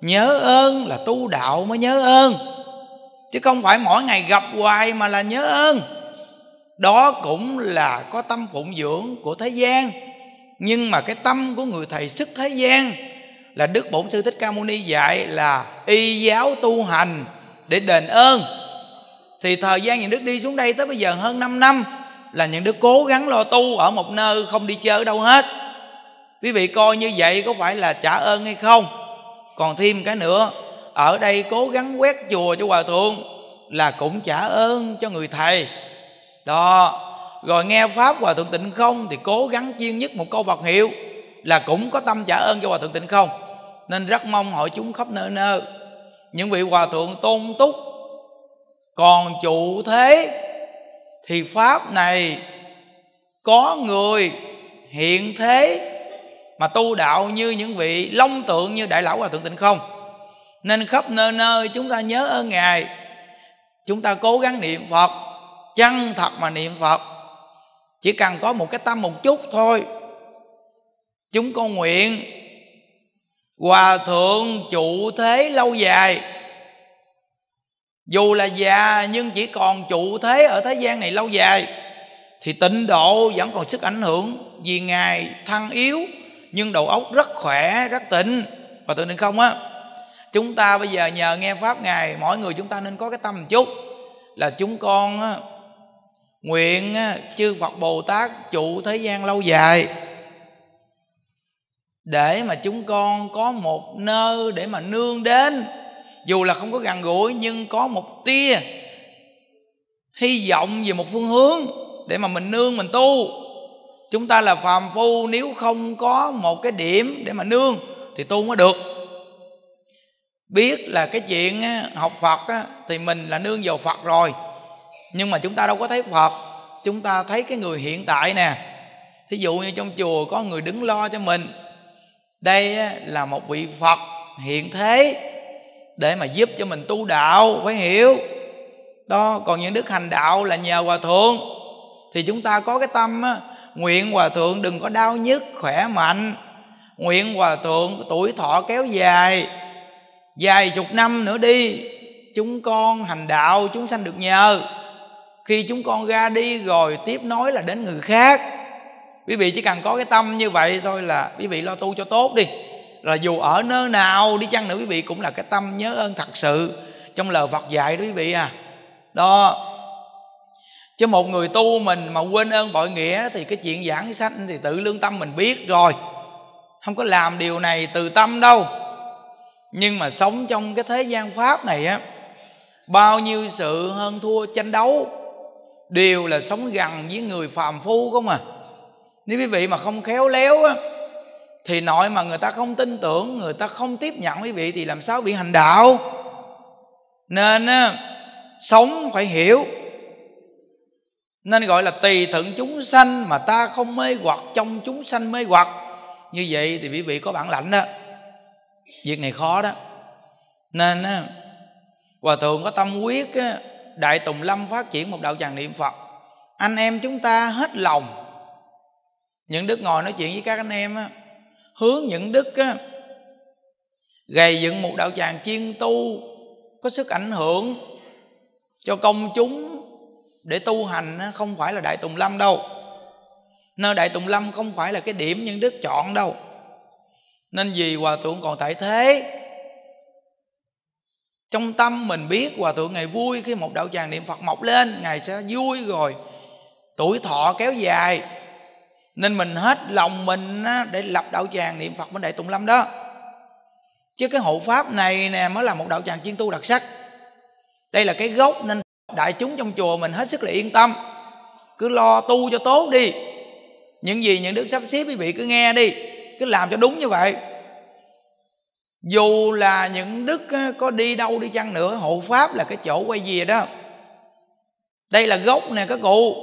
nhớ ơn là tu đạo mới nhớ ơn chứ không phải mỗi ngày gặp hoài mà là nhớ ơn đó cũng là có tâm phụng dưỡng của thế gian nhưng mà cái tâm của người thầy sức thế gian là đức bổn sư thích ca mâu ni dạy là y giáo tu hành để đền ơn thì thời gian những đức đi xuống đây tới bây giờ hơn 5 năm là những đức cố gắng lo tu ở một nơi không đi chơi ở đâu hết quý vị coi như vậy có phải là trả ơn hay không còn thêm cái nữa ở đây cố gắng quét chùa cho hòa thượng là cũng trả ơn cho người thầy đó rồi nghe pháp hòa thượng tịnh không thì cố gắng chiên nhất một câu vật hiệu là cũng có tâm trả ơn cho hòa thượng tịnh không nên rất mong hội chúng khắp nơi nơi những vị hòa thượng tôn túc còn chủ thế thì pháp này có người hiện thế mà tu đạo như những vị long tượng như đại lão hòa thượng tịnh không nên khắp nơi nơi chúng ta nhớ ơn ngài chúng ta cố gắng niệm phật chân thật mà niệm phật chỉ cần có một cái tâm một chút thôi chúng con nguyện hòa thượng trụ thế lâu dài dù là già nhưng chỉ còn trụ thế ở thế gian này lâu dài thì tịnh độ vẫn còn sức ảnh hưởng vì ngài thăng yếu nhưng đầu óc rất khỏe rất tịnh và tự nhiên không á chúng ta bây giờ nhờ nghe pháp ngài mỗi người chúng ta nên có cái tâm một chút là chúng con á, nguyện chư phật bồ tát trụ thế gian lâu dài để mà chúng con có một nơi để mà nương đến dù là không có gần gũi nhưng có một tia hy vọng về một phương hướng để mà mình nương mình tu chúng ta là phàm phu nếu không có một cái điểm để mà nương thì tu mới được biết là cái chuyện học phật thì mình là nương vào phật rồi nhưng mà chúng ta đâu có thấy phật chúng ta thấy cái người hiện tại nè thí dụ như trong chùa có người đứng lo cho mình đây là một vị phật hiện thế để mà giúp cho mình tu đạo phải hiểu đó còn những đức hành đạo là nhờ hòa thượng thì chúng ta có cái tâm á, nguyện hòa thượng đừng có đau nhức khỏe mạnh nguyện hòa thượng tuổi thọ kéo dài vài chục năm nữa đi chúng con hành đạo chúng sanh được nhờ khi chúng con ra đi rồi tiếp nối là đến người khác quý vị chỉ cần có cái tâm như vậy thôi là quý vị lo tu cho tốt đi là dù ở nơi nào đi chăng nữa quý vị cũng là cái tâm nhớ ơn thật sự trong lời Phật dạy đó quý vị à đó chứ một người tu mình mà quên ơn bội nghĩa thì cái chuyện giảng sanh thì tự lương tâm mình biết rồi không có làm điều này từ tâm đâu nhưng mà sống trong cái thế gian pháp này á bao nhiêu sự hơn thua tranh đấu đều là sống gần với người phàm phu không à nếu quý vị mà không khéo léo á thì nội mà người ta không tin tưởng người ta không tiếp nhận quý vị thì làm sao bị hành đạo nên á, sống phải hiểu nên gọi là tùy thuận chúng sanh mà ta không mê hoặc trong chúng sanh mê hoặc như vậy thì quý vị có bản lãnh đó việc này khó đó nên á, hòa thượng có tâm quyết á, Đại Tùng Lâm phát triển một đạo tràng niệm Phật Anh em chúng ta hết lòng Những đức ngồi nói chuyện với các anh em á, Hướng những đức á, Gầy dựng một đạo tràng chuyên tu Có sức ảnh hưởng Cho công chúng Để tu hành á, không phải là Đại Tùng Lâm đâu Nơi Đại Tùng Lâm không phải là cái điểm những đức chọn đâu Nên vì Hòa Thượng còn tại thế trong tâm mình biết hòa thượng ngày vui khi một đạo tràng niệm phật mọc lên ngài sẽ vui rồi tuổi thọ kéo dài nên mình hết lòng mình để lập đạo tràng niệm phật bên đại tùng lâm đó chứ cái hộ pháp này nè mới là một đạo tràng chuyên tu đặc sắc đây là cái gốc nên đại chúng trong chùa mình hết sức là yên tâm cứ lo tu cho tốt đi những gì những đức sắp xếp quý vị cứ nghe đi cứ làm cho đúng như vậy dù là những đức có đi đâu đi chăng nữa hộ pháp là cái chỗ quay về đó đây là gốc nè các cụ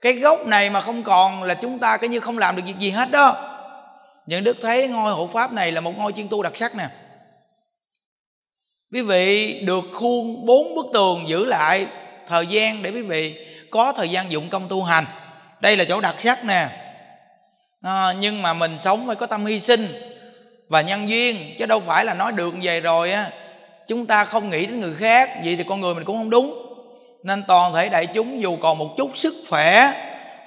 cái gốc này mà không còn là chúng ta cái như không làm được việc gì hết đó những đức thấy ngôi hộ pháp này là một ngôi chuyên tu đặc sắc nè quý vị được khuôn bốn bức tường giữ lại thời gian để quý vị có thời gian dụng công tu hành đây là chỗ đặc sắc nè à, nhưng mà mình sống phải có tâm hy sinh và nhân duyên chứ đâu phải là nói được về rồi á chúng ta không nghĩ đến người khác vậy thì con người mình cũng không đúng nên toàn thể đại chúng dù còn một chút sức khỏe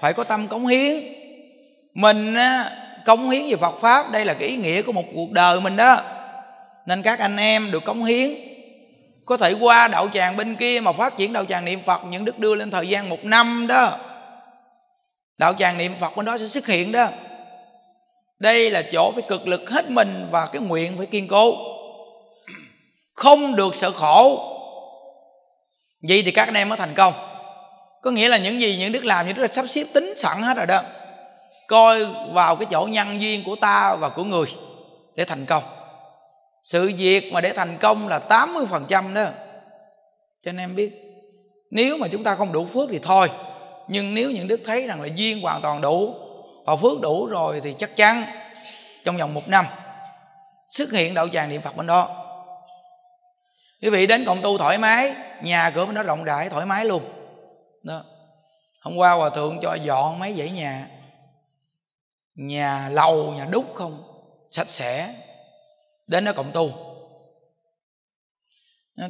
phải có tâm cống hiến mình á, cống hiến về Phật pháp đây là cái ý nghĩa của một cuộc đời mình đó nên các anh em được cống hiến có thể qua đạo tràng bên kia mà phát triển đạo tràng niệm Phật những đức đưa lên thời gian một năm đó đạo tràng niệm Phật bên đó sẽ xuất hiện đó đây là chỗ phải cực lực hết mình và cái nguyện phải kiên cố không được sợ khổ vậy thì các anh em mới thành công có nghĩa là những gì những đức làm những đức đã sắp xếp tính sẵn hết rồi đó coi vào cái chỗ nhân duyên của ta và của người để thành công sự việc mà để thành công là 80% đó cho nên em biết nếu mà chúng ta không đủ phước thì thôi nhưng nếu những đức thấy rằng là duyên hoàn toàn đủ họ phước đủ rồi thì chắc chắn trong vòng một năm xuất hiện đạo tràng niệm phật bên đó quý vị đến cộng tu thoải mái nhà cửa bên đó rộng rãi thoải mái luôn đó hôm qua hòa thượng cho dọn mấy dãy nhà nhà lầu nhà đúc không sạch sẽ đến đó cộng tu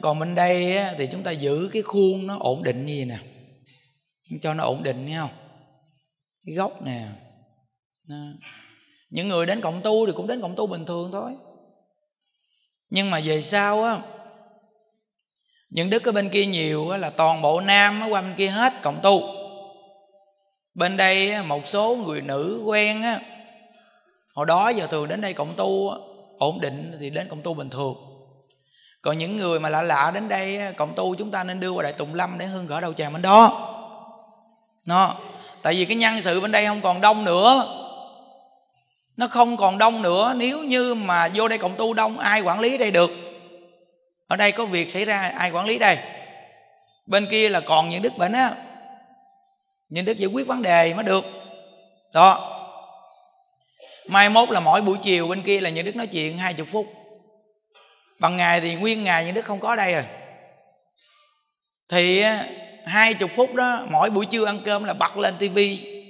còn bên đây thì chúng ta giữ cái khuôn nó ổn định như vậy nè cho nó ổn định nghe không cái gốc nè à. những người đến cộng tu thì cũng đến cộng tu bình thường thôi nhưng mà về sau á những đức ở bên kia nhiều á, là toàn bộ nam á, qua bên kia hết cộng tu bên đây á, một số người nữ quen á hồi đó giờ thường đến đây cộng tu á, ổn định thì đến cộng tu bình thường còn những người mà lạ lạ đến đây cộng tu chúng ta nên đưa qua đại tùng lâm để hương gỡ đầu tràng bên đó nó tại vì cái nhân sự bên đây không còn đông nữa nó không còn đông nữa nếu như mà vô đây cộng tu đông ai quản lý đây được ở đây có việc xảy ra ai quản lý đây bên kia là còn những đức bệnh á những đức giải quyết vấn đề mới được đó mai mốt là mỗi buổi chiều bên kia là những đức nói chuyện hai chục phút bằng ngày thì nguyên ngày những đức không có đây rồi thì hai chục phút đó mỗi buổi trưa ăn cơm là bật lên tivi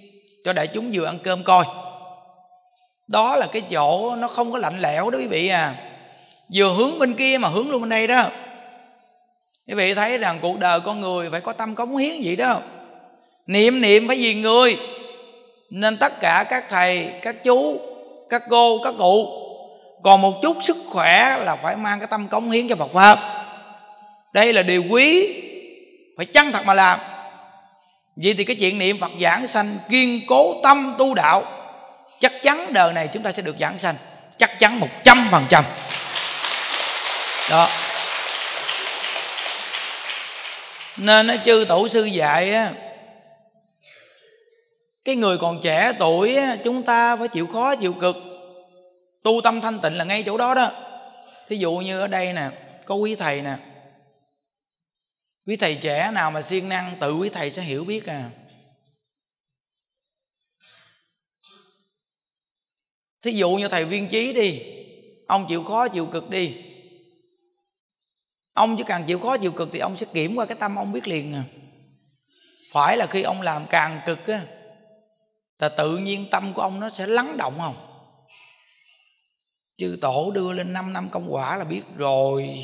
cho đại chúng vừa ăn cơm coi đó là cái chỗ nó không có lạnh lẽo đó quý vị à vừa hướng bên kia mà hướng luôn bên đây đó quý vị thấy rằng cuộc đời con người phải có tâm cống hiến gì đó niệm niệm phải vì người nên tất cả các thầy các chú các cô các cụ còn một chút sức khỏe là phải mang cái tâm cống hiến cho phật pháp đây là điều quý phải chân thật mà làm vậy thì cái chuyện niệm phật giảng sanh kiên cố tâm tu đạo chắc chắn đời này chúng ta sẽ được giảng sanh chắc chắn một trăm phần trăm đó nên nó chư tổ sư dạy á cái người còn trẻ tuổi chúng ta phải chịu khó chịu cực tu tâm thanh tịnh là ngay chỗ đó đó thí dụ như ở đây nè có quý thầy nè quý thầy trẻ nào mà siêng năng tự quý thầy sẽ hiểu biết à thí dụ như thầy viên trí đi ông chịu khó chịu cực đi ông chỉ càng chịu khó chịu cực thì ông sẽ kiểm qua cái tâm ông biết liền à. phải là khi ông làm càng cực á là tự nhiên tâm của ông nó sẽ lắng động không chư tổ đưa lên 5 năm công quả là biết rồi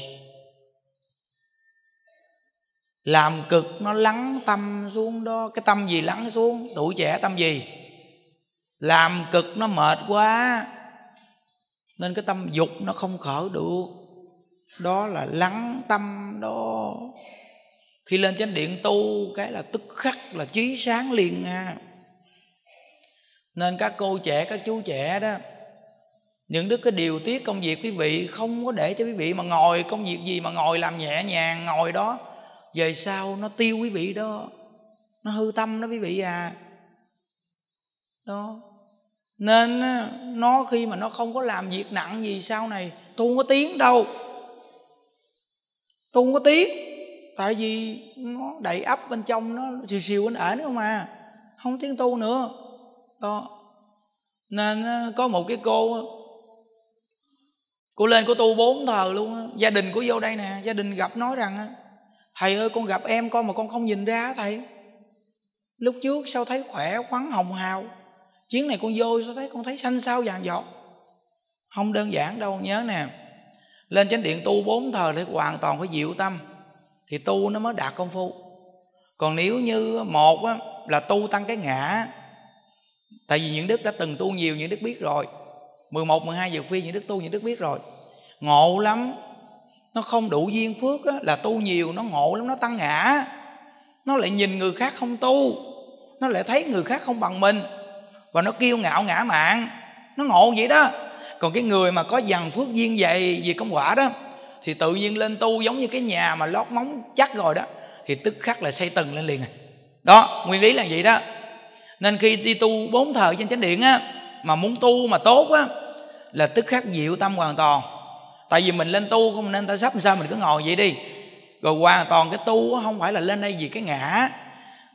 làm cực nó lắng tâm xuống đó cái tâm gì lắng xuống tuổi trẻ tâm gì làm cực nó mệt quá nên cái tâm dục nó không khởi được đó là lắng tâm đó khi lên chánh điện tu cái là tức khắc là trí sáng liền à nên các cô trẻ các chú trẻ đó những đức cái điều tiết công việc quý vị không có để cho quý vị mà ngồi công việc gì mà ngồi làm nhẹ nhàng ngồi đó về sau nó tiêu quý vị đó nó hư tâm đó quý vị à đó nên ờ, nó khi mà nó không có làm việc nặng gì sau này tu không có tiếng đâu tu không có tiếng tại vì nó đầy ấp bên trong nó xìu xìu anh ể nữa mà không tiếng tu nữa đó nên ờ, có một cái cô ờ, cô lên cô tu bốn thờ luôn gia đình của vô đây nè gia đình gặp nói rằng thầy ơi con gặp em con mà con không nhìn ra thầy lúc trước sao thấy khỏe khoắn hồng hào chuyến này con vô sao thấy con thấy xanh sao vàng giọt không đơn giản đâu nhớ nè lên chánh điện tu bốn thời thì hoàn toàn phải dịu tâm thì tu nó mới đạt công phu còn nếu như một á, là tu tăng cái ngã tại vì những đức đã từng tu nhiều những đức biết rồi 11, 12 giờ phi những đức tu những đức biết rồi ngộ lắm nó không đủ duyên phước á, là tu nhiều nó ngộ lắm nó tăng ngã nó lại nhìn người khác không tu nó lại thấy người khác không bằng mình và nó kiêu ngạo ngã mạn nó ngộ vậy đó còn cái người mà có dằn phước duyên về về công quả đó thì tự nhiên lên tu giống như cái nhà mà lót móng chắc rồi đó thì tức khắc là xây tầng lên liền à. đó nguyên lý là vậy đó nên khi đi tu bốn thời trên chánh điện á mà muốn tu mà tốt á là tức khắc diệu tâm hoàn toàn tại vì mình lên tu không nên ta sắp sao mình cứ ngồi vậy đi rồi hoàn toàn cái tu á, không phải là lên đây vì cái ngã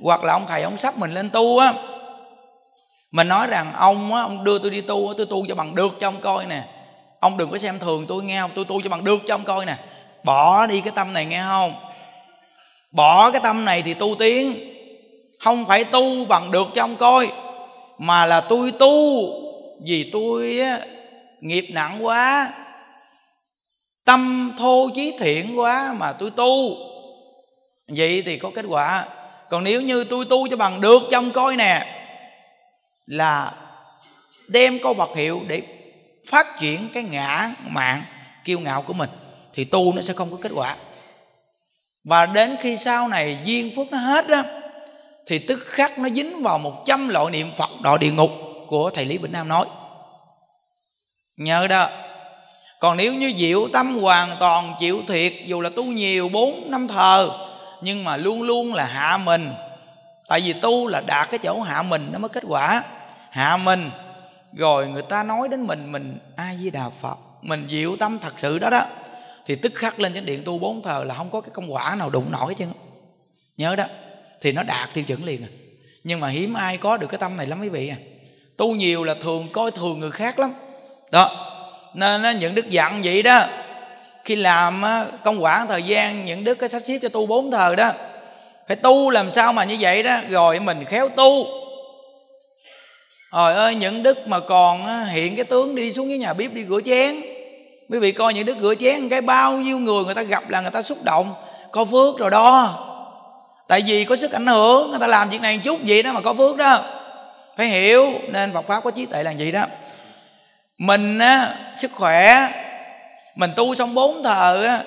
hoặc là ông thầy ông sắp mình lên tu á mà nói rằng ông á ông đưa tôi đi tu tôi tu cho bằng được cho ông coi nè ông đừng có xem thường tôi nghe không tôi tu cho bằng được cho ông coi nè bỏ đi cái tâm này nghe không bỏ cái tâm này thì tu tiến không phải tu bằng được cho ông coi mà là tôi tu vì tôi á, nghiệp nặng quá tâm thô chí thiện quá mà tôi tu vậy thì có kết quả còn nếu như tôi tu cho bằng được cho ông coi nè là đem câu vật hiệu để phát triển cái ngã mạng kiêu ngạo của mình thì tu nó sẽ không có kết quả và đến khi sau này duyên phước nó hết á thì tức khắc nó dính vào một trăm loại niệm Phật đọa địa ngục của thầy Lý Bình Nam nói nhớ đó còn nếu như diệu tâm hoàn toàn chịu thiệt dù là tu nhiều bốn năm thờ nhưng mà luôn luôn là hạ mình tại vì tu là đạt cái chỗ hạ mình nó mới kết quả hạ mình rồi người ta nói đến mình mình a di đà phật mình diệu tâm thật sự đó đó thì tức khắc lên chánh điện tu bốn thờ là không có cái công quả nào đụng nổi chứ nhớ đó thì nó đạt tiêu chuẩn liền à nhưng mà hiếm ai có được cái tâm này lắm quý vị à tu nhiều là thường coi thường người khác lắm đó nên những đức dặn vậy đó khi làm công quả thời gian những đức cái sắp xếp cho tu bốn thờ đó phải tu làm sao mà như vậy đó rồi mình khéo tu rồi ơi những đức mà còn hiện cái tướng đi xuống cái nhà bếp đi rửa chén quý vị coi những đức rửa chén cái bao nhiêu người người ta gặp là người ta xúc động có phước rồi đó tại vì có sức ảnh hưởng người ta làm việc này một chút vậy đó mà có phước đó phải hiểu nên Phật pháp có trí tuệ là gì đó mình á, sức khỏe mình tu xong bốn thờ á,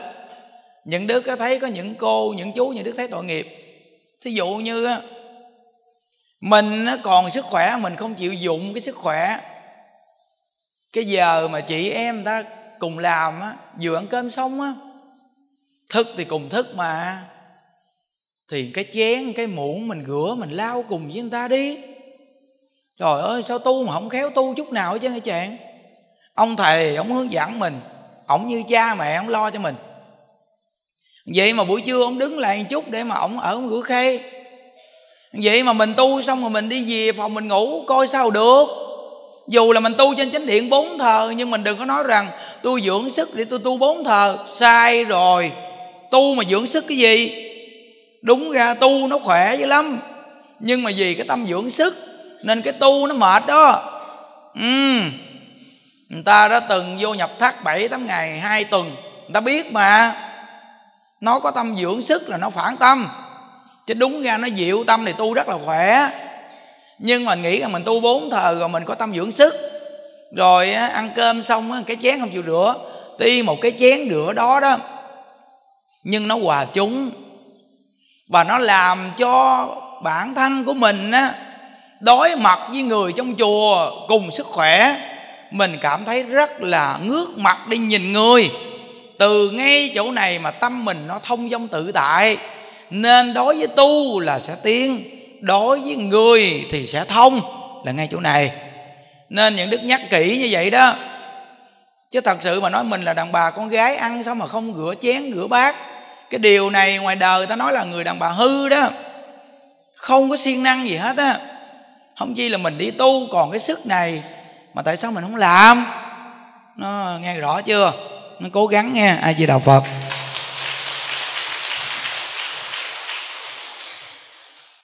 những đứa có thấy có những cô những chú những đứa thấy tội nghiệp thí dụ như mình còn sức khỏe mình không chịu dụng cái sức khỏe cái giờ mà chị em ta cùng làm á vừa ăn cơm xong á thức thì cùng thức mà thì cái chén cái muỗng mình rửa mình lau cùng với người ta đi trời ơi sao tu mà không khéo tu chút nào chứ nghe chàng ông thầy ông hướng dẫn mình ông như cha mẹ ông lo cho mình vậy mà buổi trưa ông đứng lại một chút để mà ông ở ông rửa khê vậy mà mình tu xong rồi mình đi về phòng mình ngủ coi sao được dù là mình tu trên chánh điện bốn thờ nhưng mình đừng có nói rằng tôi dưỡng sức để tôi tu bốn thờ sai rồi tu mà dưỡng sức cái gì đúng ra tu nó khỏe dữ lắm nhưng mà vì cái tâm dưỡng sức nên cái tu nó mệt đó ừ người ta đã từng vô nhập thác bảy tám ngày hai tuần người ta biết mà nó có tâm dưỡng sức là nó phản tâm chứ đúng ra nó dịu tâm thì tu rất là khỏe nhưng mà nghĩ rằng mình tu bốn thờ rồi mình có tâm dưỡng sức rồi ăn cơm xong cái chén không chịu rửa tuy một cái chén rửa đó đó nhưng nó hòa chúng và nó làm cho bản thân của mình á đối mặt với người trong chùa cùng sức khỏe mình cảm thấy rất là ngước mặt đi nhìn người từ ngay chỗ này mà tâm mình nó thông dong tự tại nên đối với tu là sẽ tiến đối với người thì sẽ thông là ngay chỗ này nên những đức nhắc kỹ như vậy đó chứ thật sự mà nói mình là đàn bà con gái ăn sao mà không rửa chén rửa bát cái điều này ngoài đời ta nói là người đàn bà hư đó không có siêng năng gì hết á không chi là mình đi tu còn cái sức này mà tại sao mình không làm nó nghe rõ chưa nó cố gắng nghe ai di đà phật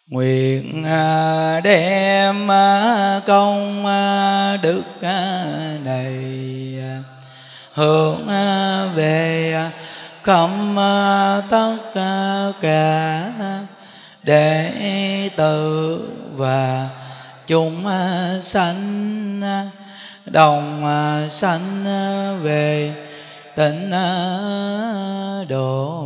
nguyện à, đem à, công à, đức này hướng về khâm tất cả đệ tử và chúng sanh đồng sanh về tịnh độ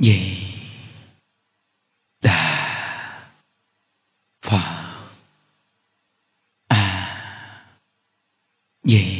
gì đà phật a à, gì